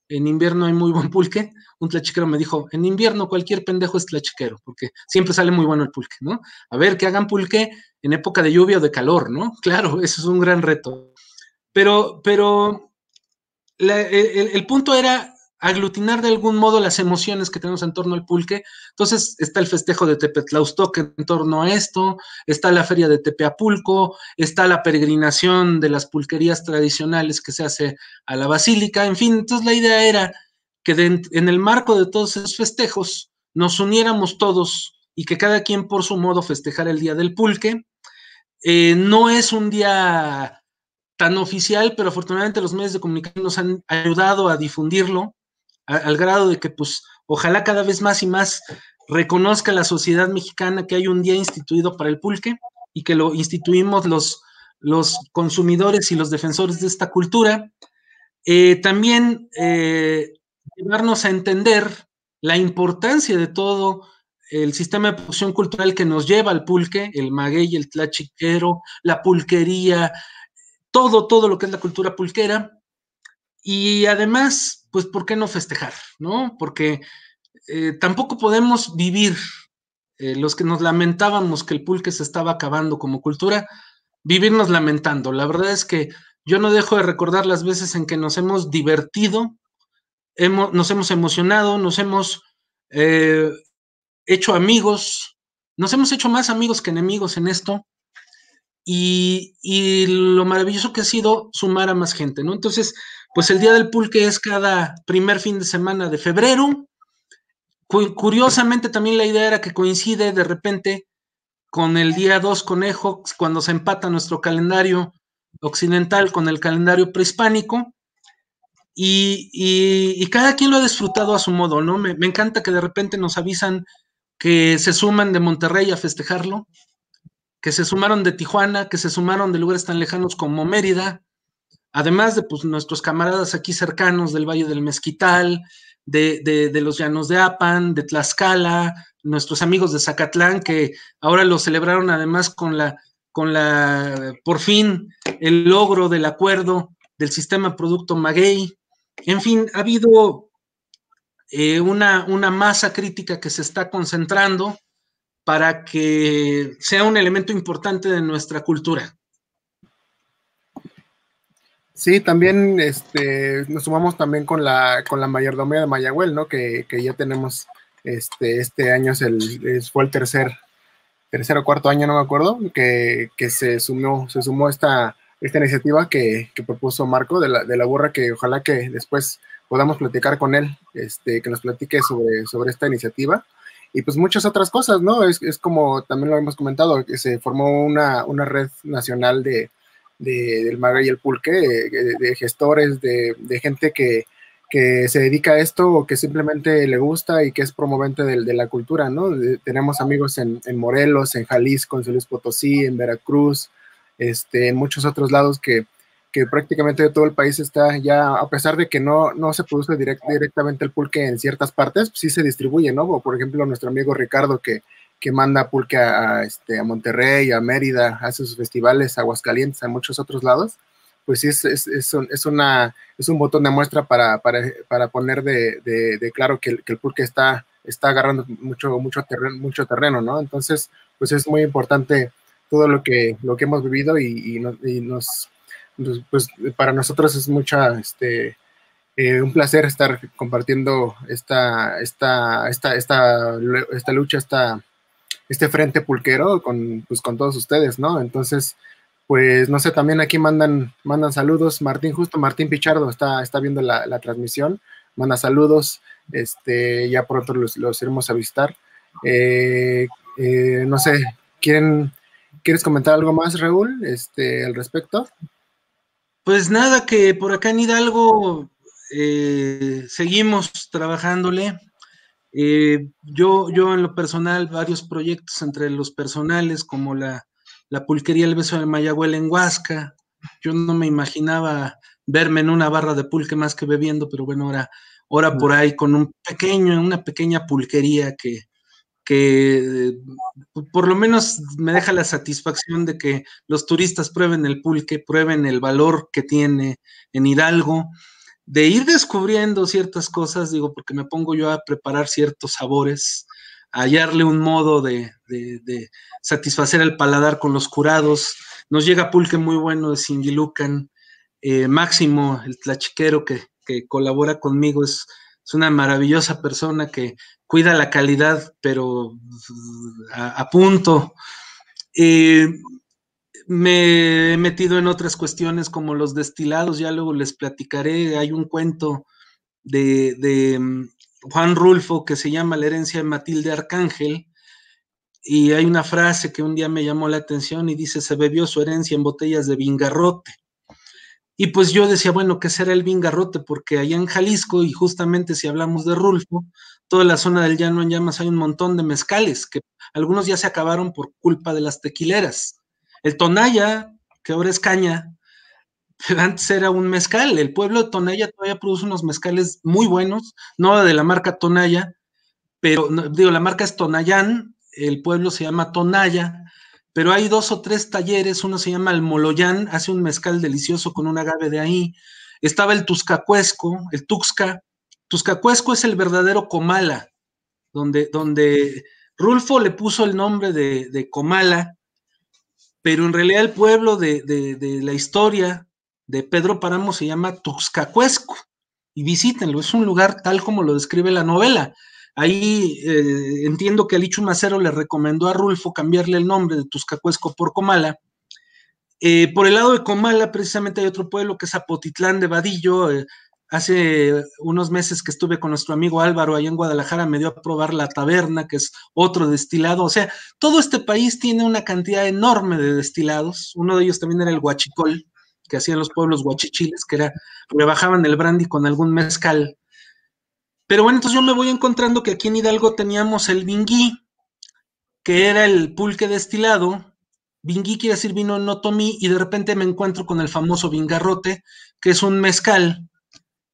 en invierno hay muy buen pulque, un tlachiquero me dijo, en invierno cualquier pendejo es tlachiquero, porque siempre sale muy bueno el pulque, ¿no? A ver, que hagan pulque en época de lluvia o de calor, ¿no? Claro, eso es un gran reto. Pero, pero el punto era aglutinar de algún modo las emociones que tenemos en torno al pulque. Entonces está el festejo de que en torno a esto, está la feria de Tepeapulco, está la peregrinación de las pulquerías tradicionales que se hace a la basílica, en fin, entonces la idea era que en el marco de todos esos festejos nos uniéramos todos y que cada quien por su modo festejara el Día del Pulque. Eh, no es un día tan oficial, pero afortunadamente los medios de comunicación nos han ayudado a difundirlo al grado de que pues ojalá cada vez más y más reconozca la sociedad mexicana que hay un día instituido para el pulque y que lo instituimos los, los consumidores y los defensores de esta cultura. Eh, también eh, llevarnos a entender la importancia de todo el sistema de producción cultural que nos lleva al pulque, el maguey, el tlachiquero, la pulquería, todo, todo lo que es la cultura pulquera, y además, pues, ¿por qué no festejar? ¿No? Porque eh, tampoco podemos vivir, eh, los que nos lamentábamos que el pulque se estaba acabando como cultura, vivirnos lamentando. La verdad es que yo no dejo de recordar las veces en que nos hemos divertido, hemos, nos hemos emocionado, nos hemos eh, hecho amigos, nos hemos hecho más amigos que enemigos en esto. Y, y, lo maravilloso que ha sido sumar a más gente, ¿no? Entonces, pues el Día del Pulque es cada primer fin de semana de febrero. Curiosamente también la idea era que coincide de repente con el día 2 conejos cuando se empata nuestro calendario occidental con el calendario prehispánico. Y, cada quien lo ha disfrutado a su modo, ¿no? Me, me encanta que de repente nos avisan que se suman de Monterrey a festejarlo, que se sumaron de Tijuana, que se sumaron de lugares tan lejanos como Mérida, además de pues, nuestros camaradas aquí cercanos del Valle del Mezquital, de, los Llanos de Apan, de Tlaxcala, nuestros amigos de Zacatlán, que ahora lo celebraron además con la, con la, por fin, el logro del acuerdo del sistema Producto Maguey. En fin, ha habido eh, una masa crítica que se está concentrando para que sea un elemento importante de nuestra cultura. Sí, también este, nos sumamos también con la, con la mayordomía de Mayagüel, ¿no? Que, que ya tenemos este, este año es el, fue el tercer, tercer o cuarto año, no me acuerdo, que, que se sumó, se sumó esta, esta iniciativa que, que propuso Marco de la, de la, burra, que ojalá que después podamos platicar con él, este, que nos platique sobre, sobre esta iniciativa. Y pues muchas otras cosas, ¿no? Es, es como también lo hemos comentado, que se formó una, una red nacional de, del Maga y el Pulque, eh, de, gestores, de, gente que, se dedica a esto o que simplemente le gusta y que es promovente de, la cultura, ¿no? tenemos amigos en, Morelos, en Jalisco, en San Luis Potosí, en Veracruz, este, en muchos otros lados que, prácticamente todo el país está ya, a pesar de que no, no se produce directamente el pulque en ciertas partes, pues sí se distribuye, ¿no? Por ejemplo, nuestro amigo Ricardo, que, que manda Pulque a, este, a Monterrey, a Mérida, hace sus festivales, a Aguascalientes, a muchos otros lados, pues sí es, es, un, una, es un botón de muestra para, poner de, claro que el, que Pulque está, está agarrando mucho, mucho, terreno, mucho terreno, ¿no? Entonces, pues es muy importante todo lo que, lo que hemos vivido y, nos, pues, pues para nosotros es mucha, este, eh, un placer estar compartiendo esta, esta, esta, esta lucha, esta este frente pulquero con, pues, con todos ustedes, ¿no? Entonces, pues no sé, también aquí mandan, mandan saludos. Martín, justo Martín Pichardo está, está viendo la, transmisión, manda saludos. Este, ya pronto los, los iremos a visitar. Eh, eh, no sé, ¿quieren, ¿quieres comentar algo más, Raúl, este, al respecto? Pues nada, que por acá en Hidalgo eh, seguimos trabajándole eh, yo, yo en lo personal, varios proyectos entre los personales, como la, pulquería El Beso de Mayagüel en Huasca. Yo no me imaginaba verme en una barra de pulque más que bebiendo, pero bueno, ahora, ahora por ahí con un pequeño, una pequeña pulquería que, que por lo menos me deja la satisfacción de que los turistas prueben el pulque, prueben el valor que tiene en Hidalgo de ir descubriendo ciertas cosas, digo, porque me pongo yo a preparar ciertos sabores, a hallarle un modo de, satisfacer el paladar con los curados. Nos llega pulque muy bueno de Singilucan, eh, Máximo, el tlachiquero que, que colabora conmigo, es, es, una maravillosa persona que cuida la calidad, pero a, punto. Eh, me he metido en otras cuestiones como los destilados, ya luego les platicaré. Hay un cuento de, de mm, Juan Rulfo que se llama La herencia de Matilde Arcángel. Y hay una frase que un día me llamó la atención y dice, se bebió su herencia en botellas de vingarrote. Y pues yo decía, bueno, ¿qué será el vingarrote? Porque allá en Jalisco, y justamente si hablamos de Rulfo, toda la zona del llano en llamas hay un montón de mezcales, que algunos ya se acabaron por culpa de las tequileras el Tonaya, que ahora es caña, pero antes era un mezcal. El pueblo de Tonaya todavía produce unos mezcales muy buenos, no de la marca Tonaya, pero digo, la marca es Tonayán, el pueblo se llama Tonaya, pero hay dos o tres talleres, uno se llama el Almoloyán, hace un mezcal delicioso con un agave de ahí. Estaba el Tuscacuesco, el Tuxca. Tuscacuesco es el verdadero Comala, donde, donde Rulfo le puso el nombre de, de Comala pero en realidad el pueblo de, la historia de Pedro Paramo se llama Tuxcacuesco, y visítenlo, es un lugar tal como lo describe la novela. Ahí eh, entiendo que Alichu Macero le recomendó a Rulfo cambiarle el nombre de Tuscacuesco por Comala. Eh, por el lado de Comala, precisamente hay otro pueblo que es Apotitlán de Vadillo, eh, Hace unos meses que estuve con nuestro amigo Álvaro allá en Guadalajara, me dio a probar la taberna, que es otro destilado. O sea, todo este país tiene una cantidad enorme de destilados. Uno de ellos también era el guachicol, que hacían los pueblos guachichiles, que era, rebajaban el brandy con algún mezcal. Pero bueno, entonces yo me voy encontrando que aquí en Hidalgo teníamos el bingui, que era el pulque destilado, bingui quiere decir vino no tomí, y de repente me encuentro con el famoso bingarrote, que es un mezcal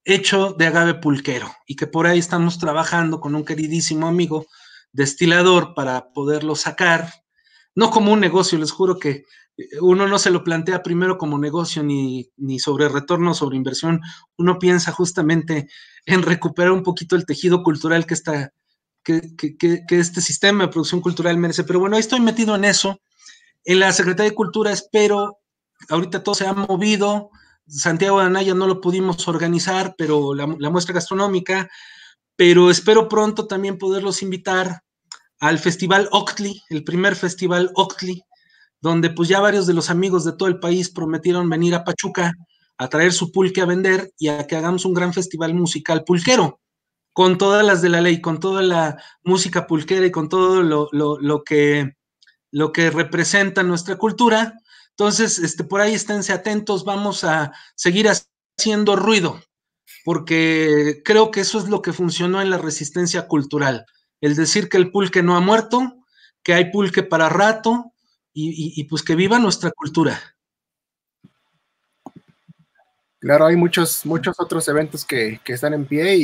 hecho de agave pulquero y que por ahí estamos trabajando con un queridísimo amigo destilador para poderlo sacar, no como un negocio, les juro que eh, uno no se lo plantea primero como negocio ni, sobre retorno, sobre inversión, uno piensa justamente en recuperar un poquito el tejido cultural que, está, que, que este sistema de producción cultural merece. Pero bueno, ahí estoy metido en eso. En la Secretaría de Cultura espero, ahorita todo se ha movido, Santiago de Anaya no lo pudimos organizar, pero la, muestra gastronómica, pero espero pronto también poderlos invitar al Festival Octli, el primer Festival Octli, donde pues ya varios de los amigos de todo el país prometieron venir a Pachuca a traer su pulque a vender y a que hagamos un gran festival musical pulquero, con todas las de la ley, con toda la música pulquera y con todo lo, lo que, lo que representa nuestra cultura. Entonces, este, por ahí esténse atentos, vamos a seguir haciendo ruido, porque creo que eso es lo que funcionó en la resistencia cultural, el decir que el pulque no ha muerto, que hay pulque para rato y, pues que viva nuestra cultura. Claro, hay muchos, muchos otros eventos que, están en pie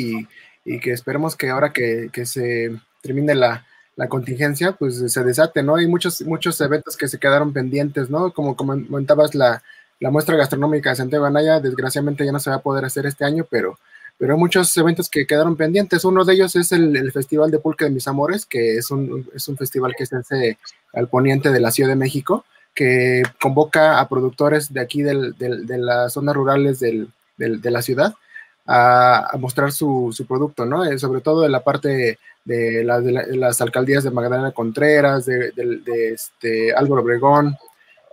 y, que esperemos que ahora que se termine la, la contingencia, pues se desate, ¿no? Hay muchos, muchos eventos que se quedaron pendientes, ¿no? Como comentabas, la, muestra gastronómica de Santiago Anaya, desgraciadamente ya no se va a poder hacer este año, pero, pero hay muchos eventos que quedaron pendientes. Uno de ellos es el, Festival de Pulque de Mis Amores, que es un, festival que se hace al poniente de la Ciudad de México, que convoca a productores de aquí del, de las zonas rurales del, de la ciudad a, mostrar su, su, producto, ¿no? Eh, sobre todo de la parte de, las alcaldías de Magdalena Contreras, de, este, Álvaro Obregón,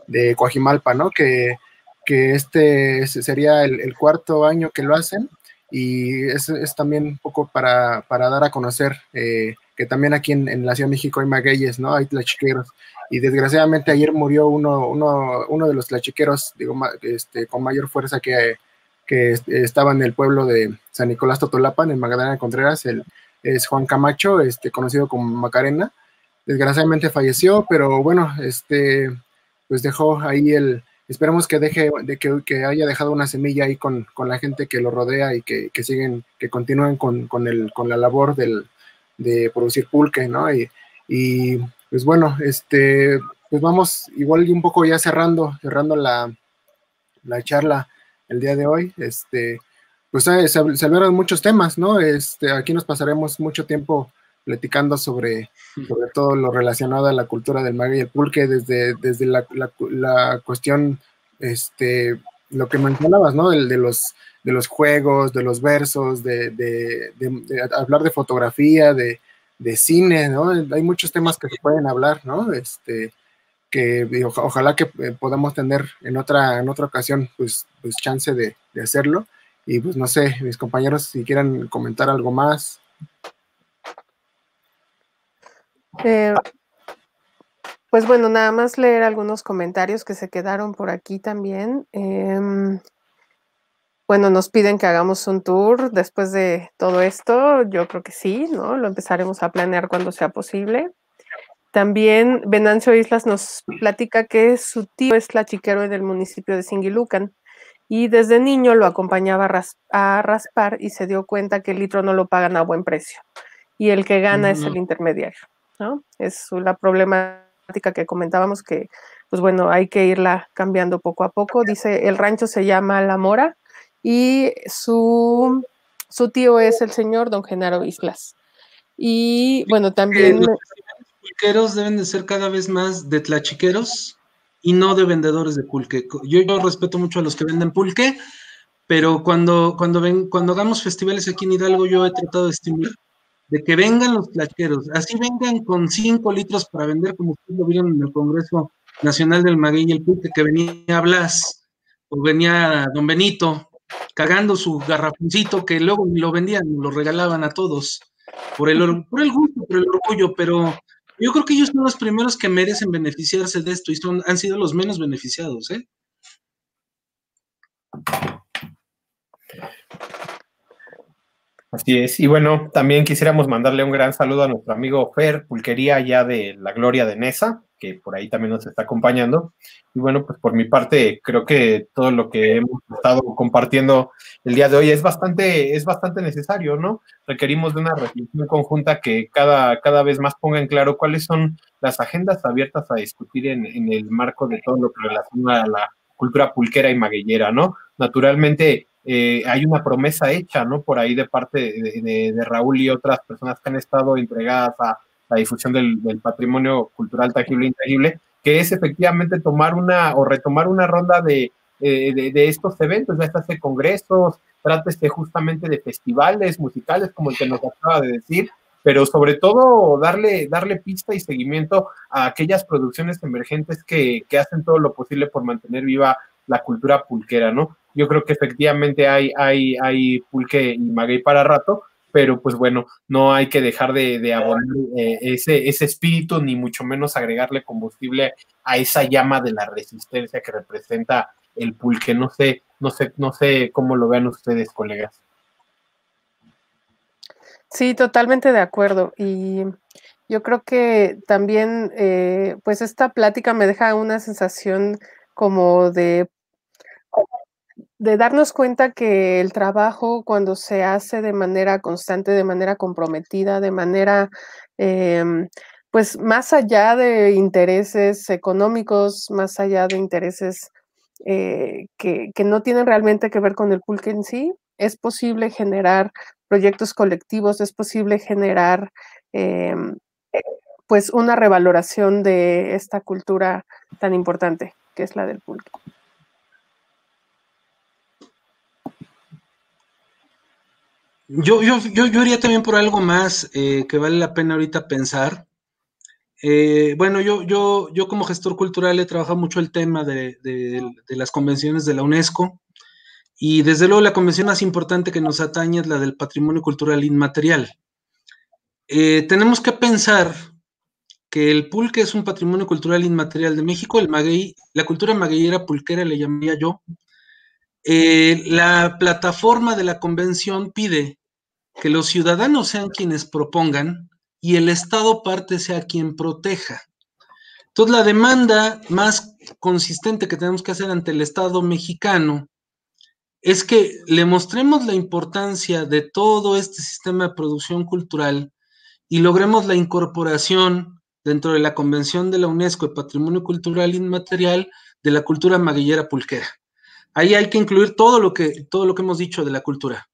de Coajimalpa, ¿no? Que, que este sería el, cuarto año que lo hacen y es, también un poco para, dar a conocer eh, que también aquí en, la Ciudad de México hay magueyes, ¿no? Hay tlachiqueros y desgraciadamente ayer murió uno, uno, uno de los tlachiqueros, digo, este, con mayor fuerza que, que estaba en el pueblo de San Nicolás Totolapan, en Magdalena Contreras, el, es Juan Camacho, este, conocido como Macarena. Desgraciadamente falleció, pero bueno, este, pues dejó ahí el, esperemos que deje, de que, haya dejado una semilla ahí con, la gente que lo rodea y que, que siguen, que continúen con, con, la labor del, de producir pulque, ¿no? Y, y, pues bueno, este, pues vamos igual un poco ya cerrando, cerrando la, la charla el día de hoy, este, pues eh, se, hablaron muchos temas, ¿no? Este, aquí nos pasaremos mucho tiempo platicando sobre, todo lo relacionado a la cultura del maguey y el pulque, desde, desde la, la, cuestión, este, lo que mencionabas, ¿no? El de los, de los juegos, de los versos, de, de, hablar de fotografía, de, cine, ¿no? Hay muchos temas que se pueden hablar, ¿no? Este, que ojalá que eh, podamos tener en otra, en otra ocasión, pues, pues chance de hacerlo. Y pues no sé, mis compañeros, si quieren comentar algo más. Eh, pues bueno, nada más leer algunos comentarios que se quedaron por aquí también. Em, bueno, nos piden que hagamos un tour después de todo esto. Yo creo que sí, ¿no? Lo empezaremos a planear cuando sea posible. También Venancio Islas nos platica que su tío es la chiquero en el municipio de Singilucan y desde niño lo acompañaba a, raspar y se dio cuenta que el litro no lo pagan a buen precio y el que gana es el intermediario, ¿no? Es la problemática que comentábamos que, pues bueno, hay que irla cambiando poco a poco. Dice, el rancho se llama La Mora y su, tío es el señor don Genaro Islas. Y bueno, también... Los los deben de ser cada vez más de tlachiqueros y no de vendedores de pulque. Yo, yo respeto mucho a los que venden pulque, pero cuando, cuando, ven, cuando hagamos festivales aquí en Hidalgo, yo he tratado de estimular de que vengan los plaqueros así vengan con cinco litros para vender, como ustedes lo vieron en el Congreso Nacional del Maguey y el Pulque, que venía Blas o venía Don Benito cagando su garrafoncito que luego lo vendían, lo regalaban a todos por el, por el gusto, por el orgullo, pero yo creo que ellos son los primeros que merecen beneficiarse de esto y son, han sido los menos beneficiados, ¿eh? Así es. Y bueno, también quisiéramos mandarle un gran saludo a nuestro amigo Fer Pulquería, ya de la Gloria de Nesa, que por ahí también nos está acompañando. Y bueno, pues por mi parte, creo que todo lo que hemos estado compartiendo el día de hoy es bastante, es bastante necesario, ¿no? Requerimos de una reflexión conjunta que cada, cada vez más ponga en claro cuáles son las agendas abiertas a discutir en, en el marco de todo lo que relaciona a la cultura pulquera y maguillera, ¿no? Naturalmente, eh, hay una promesa hecha, ¿no? Por ahí de parte de Raúl y otras personas que han estado entregadas a la difusión del, patrimonio cultural tangible e intangible, que es efectivamente tomar una o retomar una ronda de, eh, de, estos eventos, ya de congresos, trátese justamente de festivales musicales, como el que nos acaba de decir, pero sobre todo darle, darle pista y seguimiento a aquellas producciones emergentes que, hacen todo lo posible por mantener viva la cultura pulquera, ¿no? Yo creo que efectivamente hay, hay, hay pulque y maguey para rato, pero pues bueno, no hay que dejar de, abonar eh, ese, espíritu, ni mucho menos agregarle combustible a esa llama de la resistencia que representa el pulque. No sé, no sé, no sé cómo lo vean ustedes, colegas. Sí, totalmente de acuerdo. Y yo creo que también, eh, pues esta plática me deja una sensación como de de darnos cuenta que el trabajo cuando se hace de manera constante, de manera comprometida, de manera, em, pues más allá de intereses económicos, más allá de intereses eh, que, no tienen realmente que ver con el pulque en sí, es posible generar proyectos colectivos, es posible generar em, eh, pues una revaloración de esta cultura tan importante que es la del pulque. Yo, yo, yo, iría también por algo más eh, que vale la pena ahorita pensar. Eh, bueno, yo, yo, yo como gestor cultural he trabajado mucho el tema de, las convenciones de la UNESCO y desde luego la convención más importante que nos atañe es la del patrimonio cultural inmaterial. Eh, tenemos que pensar que el pulque es un patrimonio cultural inmaterial de México, el maguey, la cultura magueyera pulquera le llamaría yo. la plataforma de la convención pide que los ciudadanos sean quienes propongan y el Estado parte sea quien proteja. Entonces, la demanda más consistente que tenemos que hacer ante el Estado mexicano es que le mostremos la importancia de todo este sistema de producción cultural y logremos la incorporación dentro de la Convención de la UNESCO de Patrimonio Cultural Inmaterial de la cultura maguillera pulquera. Ahí hay que incluir todo lo que, todo lo que hemos dicho de la cultura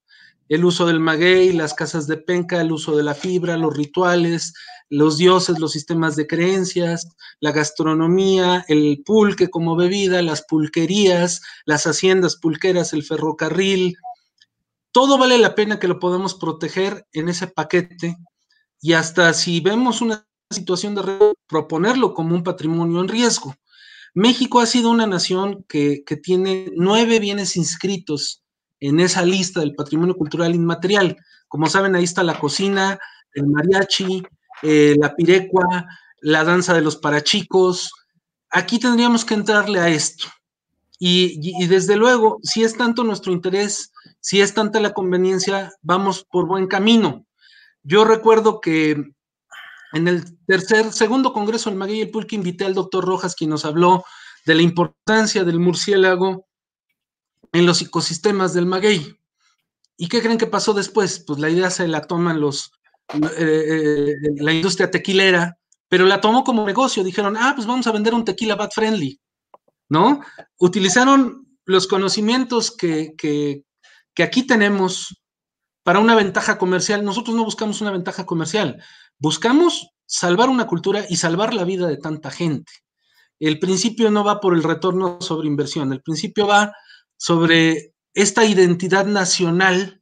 el uso del maguey, las casas de penca, el uso de la fibra, los rituales, los dioses, los sistemas de creencias, la gastronomía, el pulque como bebida, las pulquerías, las haciendas pulqueras, el ferrocarril. Todo vale la pena que lo podamos proteger en ese paquete y hasta si vemos una situación de riesgo, proponerlo como un patrimonio en riesgo. México ha sido una nación que, que tiene nueve bienes inscritos en esa lista del patrimonio cultural inmaterial. Como saben, ahí está la cocina, el mariachi, eh, la pirecua, la danza de los parachicos. Aquí tendríamos que entrarle a esto. Y, desde luego, si es tanto nuestro interés, si es tanta la conveniencia, vamos por buen camino. Yo recuerdo que en el tercer, segundo congreso del Maguey y el Pulque invité al doctor Rojas, quien nos habló de la importancia del murciélago en los ecosistemas del maguey. ¿Y qué creen que pasó después? Pues la idea se la toman los, eh, eh, la industria tequilera, pero la tomó como negocio. Dijeron, ah, pues vamos a vender un tequila bad friendly, ¿no? Utilizaron los conocimientos que, que aquí tenemos para una ventaja comercial. Nosotros no buscamos una ventaja comercial, buscamos salvar una cultura y salvar la vida de tanta gente. El principio no va por el retorno sobre inversión, el principio va sobre esta identidad nacional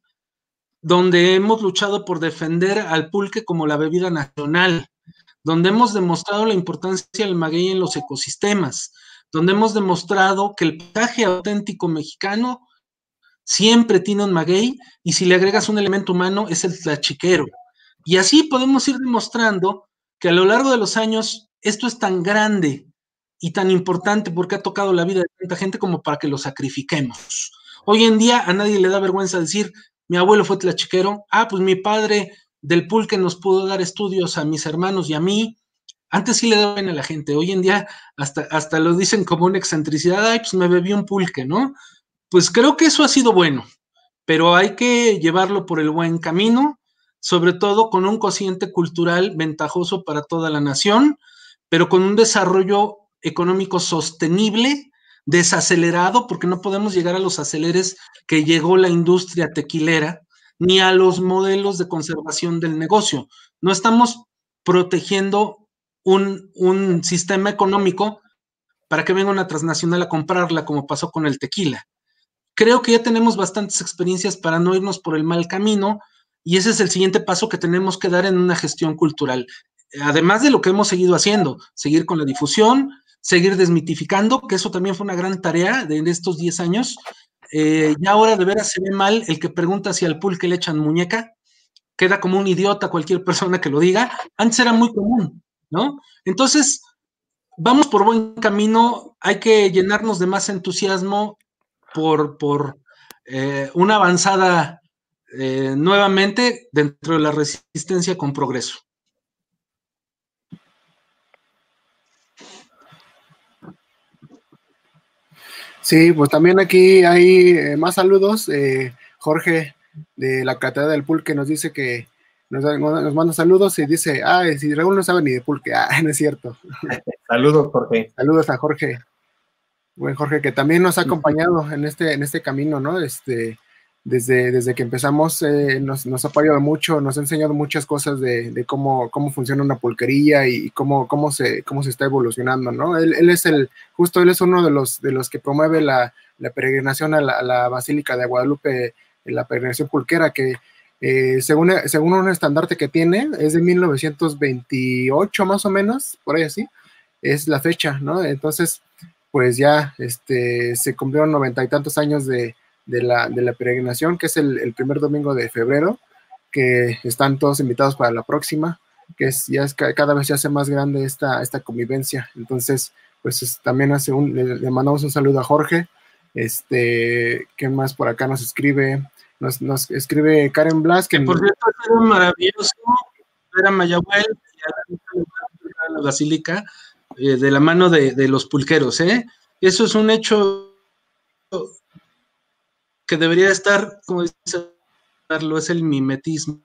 donde hemos luchado por defender al pulque como la bebida nacional, donde hemos demostrado la importancia del maguey en los ecosistemas, donde hemos demostrado que el paisaje auténtico mexicano siempre tiene un maguey y si le agregas un elemento humano es el tlachiquero. Y así podemos ir demostrando que a lo largo de los años esto es tan grande y tan importante porque ha tocado la vida de tanta gente como para que lo sacrifiquemos. Hoy en día a nadie le da vergüenza decir, mi abuelo fue tlachiquero, ah, pues mi padre del pulque nos pudo dar estudios a mis hermanos y a mí. Antes sí le daban a la gente, hoy en día hasta, hasta lo dicen como una excentricidad, ay, pues me bebí un pulque, ¿no? Pues creo que eso ha sido bueno, pero hay que llevarlo por el buen camino, sobre todo con un cociente cultural ventajoso para toda la nación, pero con un desarrollo económico sostenible, desacelerado, porque no podemos llegar a los aceleres que llegó la industria tequilera, ni a los modelos de conservación del negocio. No estamos protegiendo un, un sistema económico para que venga una transnacional a comprarla, como pasó con el tequila. Creo que ya tenemos bastantes experiencias para no irnos por el mal camino y ese es el siguiente paso que tenemos que dar en una gestión cultural. Además de lo que hemos seguido haciendo, seguir con la difusión, seguir desmitificando, que eso también fue una gran tarea de, estos 10 años. Eh, y ya ahora de veras se ve mal el que pregunta si al pool que le echan muñeca, queda como un idiota cualquier persona que lo diga. Antes era muy común, ¿no? Entonces, vamos por buen camino, hay que llenarnos de más entusiasmo por, por eh, una avanzada eh, nuevamente dentro de la resistencia con progreso. Sí, pues también aquí hay eh, más saludos. Eh, Jorge de la Catedral del Pulque nos dice que nos, nos, manda saludos y dice, ah, si Raúl no sabe ni de Pulque, ah, no es cierto. Saludos, Jorge. Saludos a Jorge. Buen Jorge, que también nos ha acompañado en este, en este camino, ¿no? Este, desde, que empezamos eh, nos, nos, ha apoyado mucho, nos ha enseñado muchas cosas de, de cómo, cómo, funciona una pulquería y cómo, cómo, se, cómo se está evolucionando, ¿no? Él, es el, justo él es uno de los, de los que promueve la, peregrinación a la, Basílica de Guadalupe, la peregrinación pulquera, que eh, según, según un estandarte que tiene, es de 1928 más o menos, por ahí así, es la fecha, ¿no? Entonces, pues ya este, se cumplieron noventa y tantos años de de la, de la peregrinación, que es el, primer domingo de febrero, que están todos invitados para la próxima, que es, ya cada vez se hace más grande esta, esta convivencia. Entonces, pues también hace un, le, mandamos un saludo a Jorge, este, qué más por acá nos escribe? Nos, nos escribe Karen Blas. Que, por cierto era maravilloso ver a y a la Basílica eh, de la mano de, de los pulqueros, ¿eh? Eso es un hecho que debería estar, como dice Carlos, es el mimetismo,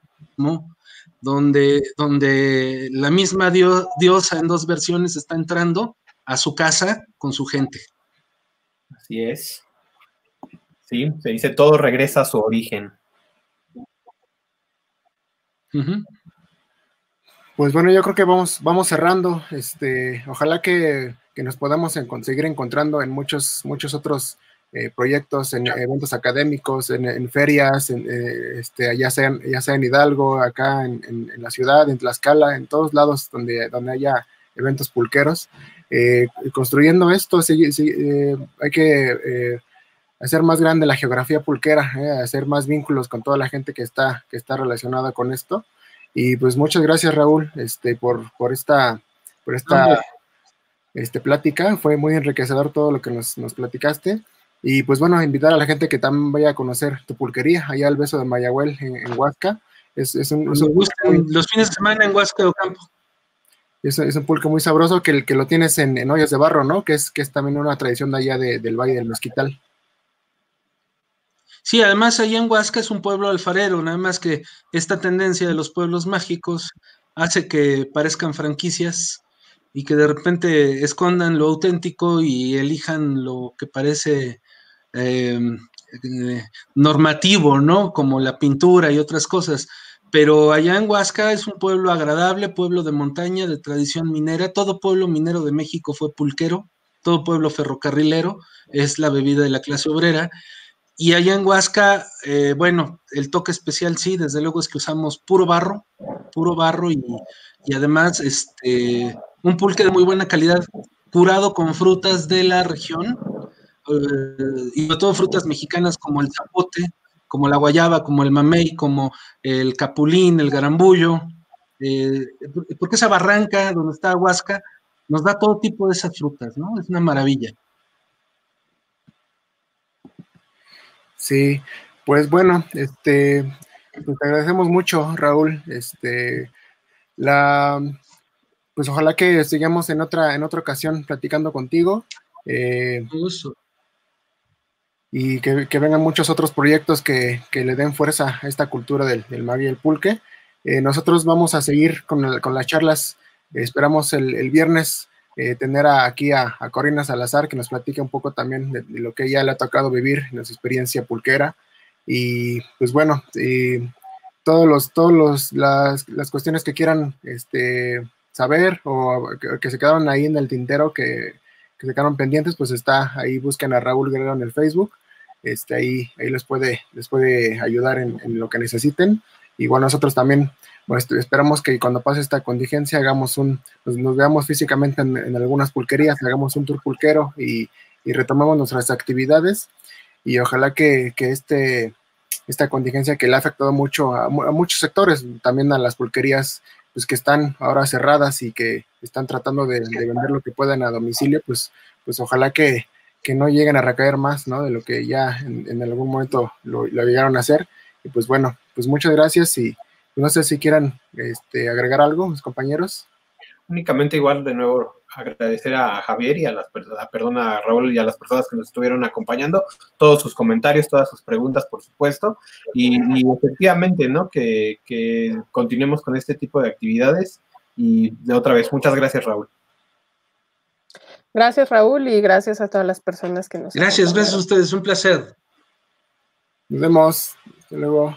donde, donde la misma diosa en dos versiones está entrando a su casa con su gente. Así es. Sí, se dice todo regresa a su origen. Pues bueno, yo creo que vamos, vamos cerrando. Este, ojalá que, nos podamos seguir encontrando en muchos, muchos otros eh, proyectos en eventos académicos, en, ferias, eh, este, ya, sea, ya sea en Hidalgo, acá en, la ciudad, en Tlaxcala, en todos lados donde, donde haya eventos pulqueros. Eh, construyendo esto, hay que hacer más grande la geografía pulquera, hacer más vínculos con toda la gente que está, que está relacionada con esto. Y pues muchas gracias Raúl este, por, por esta... Por esta este, plática, fue muy enriquecedor todo lo que nos platicaste. Y pues bueno, invitar a la gente que también vaya a conocer tu pulquería, allá al beso de Mayagüel en, Huasca. Es, es un, los fines de semana en Huasca de Ocampo. Es, un pulque muy sabroso que, el que lo tienes en, Hoyas de barro, ¿no? Que es, que es también una tradición de allá del Valle del Mezquital. Sí, además allá en Huasca es un pueblo alfarero, nada más que esta tendencia de los pueblos mágicos hace que parezcan franquicias y que de repente escondan lo auténtico y elijan lo que parece Em, eh, normativo, ¿no? Como la pintura y otras cosas. Pero allá en Huasca es un pueblo agradable, pueblo de montaña, de tradición minera. Todo pueblo minero de México fue pulquero, todo pueblo ferrocarrilero es la bebida de la clase obrera. Y allá en Huasca, eh, bueno, el toque especial sí, desde luego es que usamos puro barro, puro barro y, además este, un pulque de muy buena calidad, curado con frutas de la región, y sobre todo frutas mexicanas como el zapote, como la guayaba, como el mamey, como el capulín, el garambullo, eh, porque esa barranca donde está Huasca nos da todo tipo de esas frutas, ¿no? Es una maravilla. Sí, pues bueno, este, pues te agradecemos mucho, Raúl. Este, la, pues ojalá que sigamos en otra, en otra ocasión platicando contigo. Eh, y que, vengan muchos otros proyectos que, le den fuerza a esta cultura del, del y el pulque. Eh, nosotros vamos a seguir con, las charlas. esperamos el, viernes eh, tener aquí a, a, Corina Salazar que nos platique un poco también de, lo que ella le ha tocado vivir en su experiencia pulquera. Y pues bueno, y todos los, todos las, cuestiones que quieran este, saber o que se quedaron ahí en el tintero que que se quedaron pendientes, pues está ahí, busquen a Raúl Guerrero en el Facebook, este, ahí, ahí les, puede, les puede ayudar en, lo que necesiten. igual bueno, nosotros también bueno este, esperamos que cuando pase esta contingencia hagamos un, pues, nos veamos físicamente en, algunas pulquerías, hagamos un tour pulquero y, y retomemos nuestras actividades. Y ojalá que, que este, esta contingencia que le ha afectado mucho a, muchos sectores, también a las pulquerías pues que están ahora cerradas y que están tratando de, vender lo que puedan a domicilio, pues, pues ojalá que, no lleguen a recaer más, ¿no? De lo que ya en, algún momento lo, llegaron a hacer. Y pues bueno, pues muchas gracias y pues no sé si quieran este, agregar algo, mis compañeros. Únicamente igual de nuevo agradecer a Javier y a las personas, perdón, a Raúl y a las personas que nos estuvieron acompañando, todos sus comentarios, todas sus preguntas, por supuesto, y, efectivamente, ¿no? que continuemos con este tipo de actividades y de otra vez, muchas gracias, Raúl. Gracias, Raúl, y gracias a todas las personas que nos. Gracias, gracias a ustedes, un placer. Nos vemos. Hasta luego.